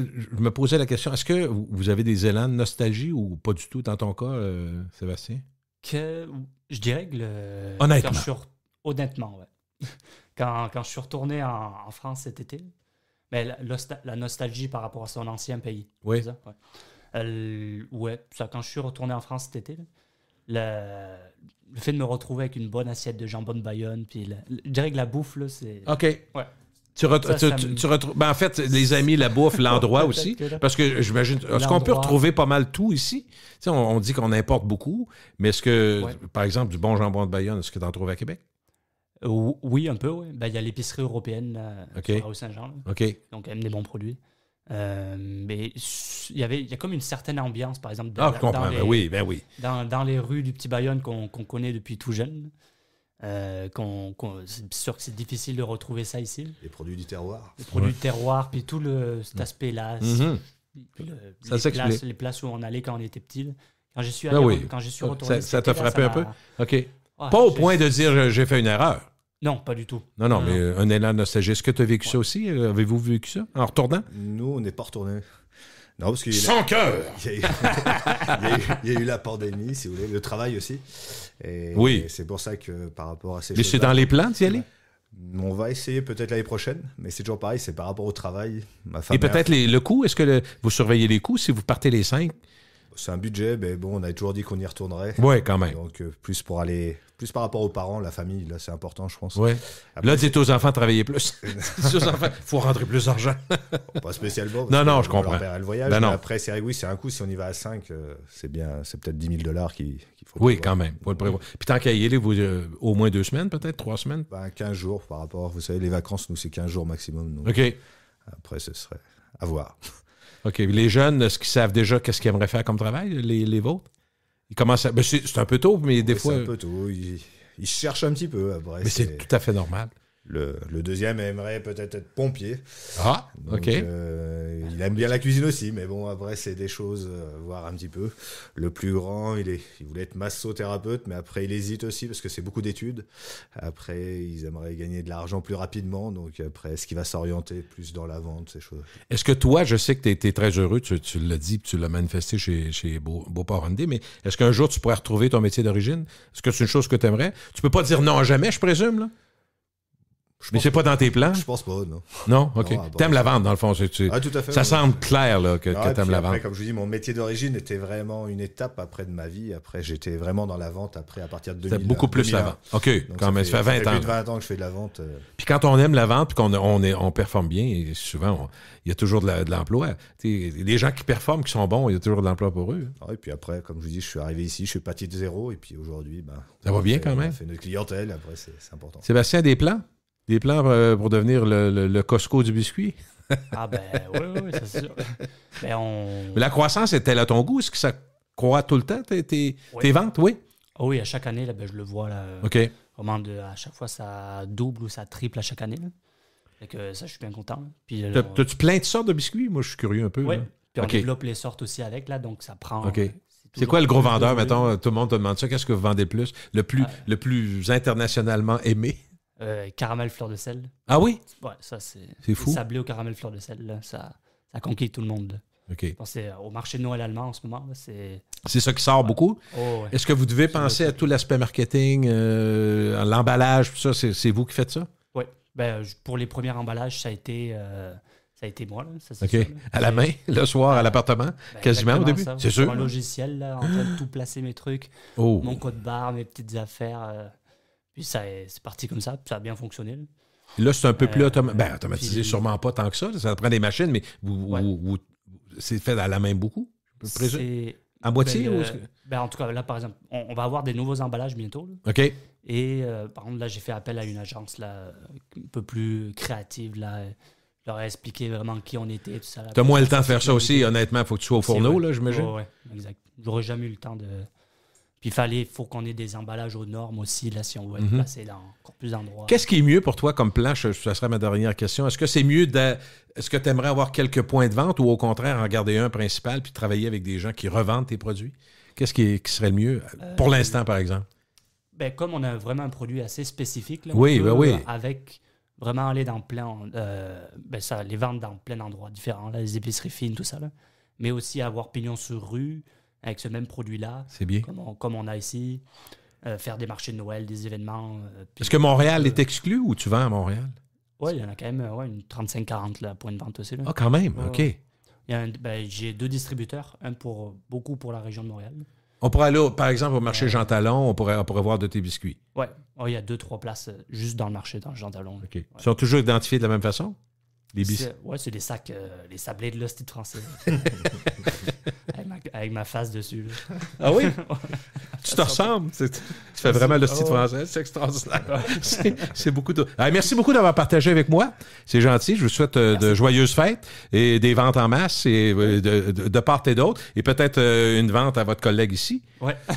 euh, je me posais la question, est-ce que vous avez des élans de nostalgie ou pas du tout dans ton cas, euh, Sébastien que, Je dirais que. Le, honnêtement. Quand honnêtement, <laughs> quand, quand, je suis retourné en, France cet été, mais la, nostalgie par rapport à son ancien pays. Oui. Ça? ouais, ça, quand je suis retourné en France cet été, le fait de me retrouver avec une bonne assiette de jambon de Bayonne, puis je dirais que la bouffe, c'est. OK. Tu, retrouves. Ben, en fait, les amis, la bouffe, <laughs> l'endroit aussi. parce que j'imagine. Est-ce qu'on peut retrouver pas mal tout ici? On, dit qu'on importe beaucoup, mais est-ce que, par exemple, du bon jambon de Bayonne, est-ce que tu en trouves à Québec? Euh, oui, un peu, oui. Ben, il y a l'épicerie européenne là, rue Saint-Jean. OK. Donc, aime des bons produits. Euh, mais il y avait il y a comme une certaine ambiance par exemple ah, dans, ben les, oui, ben oui. Dans, dans, les rues du petit Bayonne qu'on connaît depuis tout jeune euh, c'est sûr que c'est difficile de retrouver ça ici les produits du terroir les produits du terroir puis tout le, cet aspect là mhm. ça les, places, où on allait quand on était petit quand je suis ben quand je suis retourné ça, t'a frappé un peu ok pas au point de dire j'ai fait une erreur non, pas du tout. Non, non, mais euh, un élan nostalgique. Est-ce que tu as vécu ça aussi? Euh, avez-vous vécu ça en retournant? Nous, on n'est pas retourné. Non, parce qu'il Sans cœur! <laughs> Il, y a eu la pandémie, si vous voulez, le travail aussi. oui. C'est pour ça que par rapport à ces Mais c'est dans les plans d'y aller? On va essayer peut-être l'année prochaine, mais c'est toujours pareil, c'est par rapport au travail. Ma Et peut-être le coût, est-ce que vous surveillez les coûts si vous partez les cinq? C'est un budget, mais bon, on a toujours dit qu'on y retournerait. Ouais, quand même. Donc, euh, plus pour aller. Plus par rapport aux parents, la famille, là, c'est important, je pense. Ouais. là, dites aux enfants, travailler plus. <laughs> dites aux enfants, faut rentrer plus d'argent. pas spécialement. Non, non, je comprends. le voyage. Ben non. Après, c'est oui, c'est un coup, si on y va à 5, euh, c'est bien, c'est peut-être 10 000 dollars qu'il faut. Oui, quand même. Faut le prévoir. Puis tant qu'à y aller, vous, euh, au moins deux semaines, peut-être, trois semaines? Ben, 15 jours par rapport. Vous savez, les vacances, nous, c'est 15 jours maximum. OK. Après, ce serait à voir. OK. Les jeunes, est-ce qu'ils savent déjà qu'est-ce qu'ils aimeraient faire comme travail, les, vôtres? Ils commencent à... Ben, c'est, un peu tôt, mais des fois. un peu tôt. Ils, ils cherchent un petit peu après. Mais c'est tout à fait normal. Le, deuxième aimerait peut-être être pompier. Ah, ok. Euh, il aime bien la cuisine aussi, mais bon, après, c'est des choses, euh, voir un petit peu. Le plus grand, il, est, il voulait être massothérapeute, mais après, il hésite aussi parce que c'est beaucoup d'études. Après, ils aimeraient gagner de l'argent plus rapidement. Donc, après, est-ce qu'il va s'orienter plus dans la vente, ces choses Est-ce que toi, je sais que tu étais très heureux, tu, l'as dit, tu l'as manifesté chez, chez Beauport mais est-ce qu'un jour, tu pourrais retrouver ton métier d'origine Est-ce que c'est une chose que tu aimerais Tu peux pas dire non jamais, je présume, là mais c'est pas dans tes plans? Je pense pas, non. Non? OK. Ah, tu aimes la vente, dans le fond. Tu... Ah, tout à fait. Ça semble clair là, que, ah, tu aimes la vente. Après, comme je vous dis, mon métier d'origine était vraiment une étape après de ma vie. Après, j'étais vraiment dans la vente après, à partir de 2000. beaucoup plus la vente. OK, quand Ça fait 20 ans. plus 20 ans que je fais de la vente. Euh. Puis quand on aime la vente puis qu'on on on performe bien, souvent, il y a toujours de l'emploi. Les gens qui performent, qui sont bons, il y a toujours de l'emploi pour eux. Hein. Ah, et puis après, comme je vous dis, je suis arrivé ici, je suis parti de zéro. Et puis aujourd'hui, ben, ça va bien quand même. On fait notre clientèle. Après, c'est important. Sébastien, des plans? Des plans euh, pour devenir le, le, Costco du biscuit? <laughs> ah ben oui, oui, c'est sûr. Ben, Mais la croissance est-elle à ton goût? Est-ce que ça croît tout le temps, tes, ventes, oui? Ah oui, à chaque année, là, ben, je le vois. Là, OK. de, à chaque fois, ça double ou ça triple à chaque année. que ça, je suis bien content. Puis, euh, T'as, tu plein de sortes de biscuits? Moi, je suis curieux un peu. Oui. Puis on développe les sortes aussi avec, là, donc ça prend. OK. Euh, c'est, quoi le gros vendeur, maintenant Tout le monde te demande ça. Qu'est-ce que vous vendez le plus? Le plus, le plus internationalement aimé? Euh, caramel fleur de sel. Ah oui Ouais, ça c'est. C'est fou. Sablé au caramel fleur de sel, ça, ça conquis tout le monde. OK. Pensez au marché de Noël allemand en ce moment. C'est ça qui sort beaucoup. Oh, Est-ce que vous devez penser à tout l'aspect marketing, euh, l'emballage, tout ça? C'est vous qui faites ça? Oui. Ben, pour les premiers emballages, ça a été. Euh, ça a été moi, OK. À la main, le soir, à l'appartement, ben, quasiment au début. C'est sûr. un logiciel, là, en train de tout placer mes trucs, oh. mon code barre, mes petites affaires. Euh, puis c'est parti comme ça, ça a bien fonctionné. là, c'est un peu plus euh, automatisé. ben, automatisé, sûrement pas tant que ça. Ça prend des machines, mais c'est fait à la main beaucoup, je présume. En moitié ben, euh, ben, En tout cas, là, par exemple, on, va avoir des nouveaux emballages bientôt. OK. Et euh, par exemple, là, j'ai fait appel à une agence là, un peu plus créative. Là. Je leur ai expliqué vraiment qui on était. Tout ça, moins le temps de faire ça aussi, honnêtement. Il faut que tu sois au fourneau, là, j'imagine. Oh, oui, exact. J'aurais jamais eu le temps de. Puis il fallait, faut qu'on ait des emballages aux normes aussi, là, si on veut être mhm. dans encore plus d'endroits. Qu'est-ce qui est mieux pour toi comme planche? Ce serait ma dernière question. Est-ce que c'est mieux de. Est-ce que tu aimerais avoir quelques points de vente ou au contraire en garder un principal puis travailler avec des gens qui revendent tes produits? Qu'est-ce qui, serait le mieux euh, pour euh, l'instant, par exemple? Ben, comme on a vraiment un produit assez spécifique, ben avec vraiment aller dans plein. Euh, ben, ça, les ventes dans plein d'endroits différents, les épiceries fines, tout ça. Mais aussi avoir pignon sur rue avec ce même produit-là. C'est bien. Comme on, a ici. Euh, faire des marchés de Noël, des événements. Euh, Est-ce que Montréal euh, est exclu ou tu vends à Montréal? Oui, il y en a quand même ouais, une 35-40 pour de vente aussi. Ah, quand même, OK. Ben, j'ai deux distributeurs, un pour beaucoup pour la région de Montréal. On pourrait aller, par exemple, au marché Jean Talon, on pourrait, on pourrait voir de tes biscuits. Oui, oh, il y a deux, trois places juste dans le marché, dans Jean Talon. OK. Ils sont toujours identifiés de la même façon? Les biscuits? Oui, c'est des sacs, les sablés de l'hostie français. <laughs> <laughs> avec ma face dessus. Ah oui? <laughs> tu te ressembles. Tu, fais vraiment le style ah français. C'est extraordinaire. <laughs> c'est beaucoup de... Ah, merci beaucoup d'avoir partagé avec moi. C'est gentil. Je vous souhaite euh, de joyeuses fêtes et des ventes en masse et euh, de, part et d'autre. Et peut-être euh, une vente à votre collègue ici. Ouais. <laughs>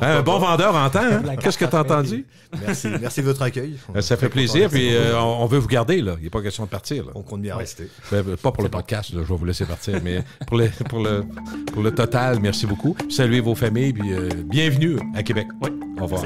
Ben, un bon vendeur en temps. Hein. Qu'est-ce que tu as entendu? Merci, merci de votre accueil. <laughs> Ben, ça fait plaisir. Puis euh, on veut vous garder. là. Il a pas question de partir. On compte bien rester. Ben, pas pour le podcast. je vais vous laisser partir. mais pour, pour, le, pour le total, merci beaucoup. Saluez vos familles. Puis euh, bienvenue à Québec. Oui. Au revoir.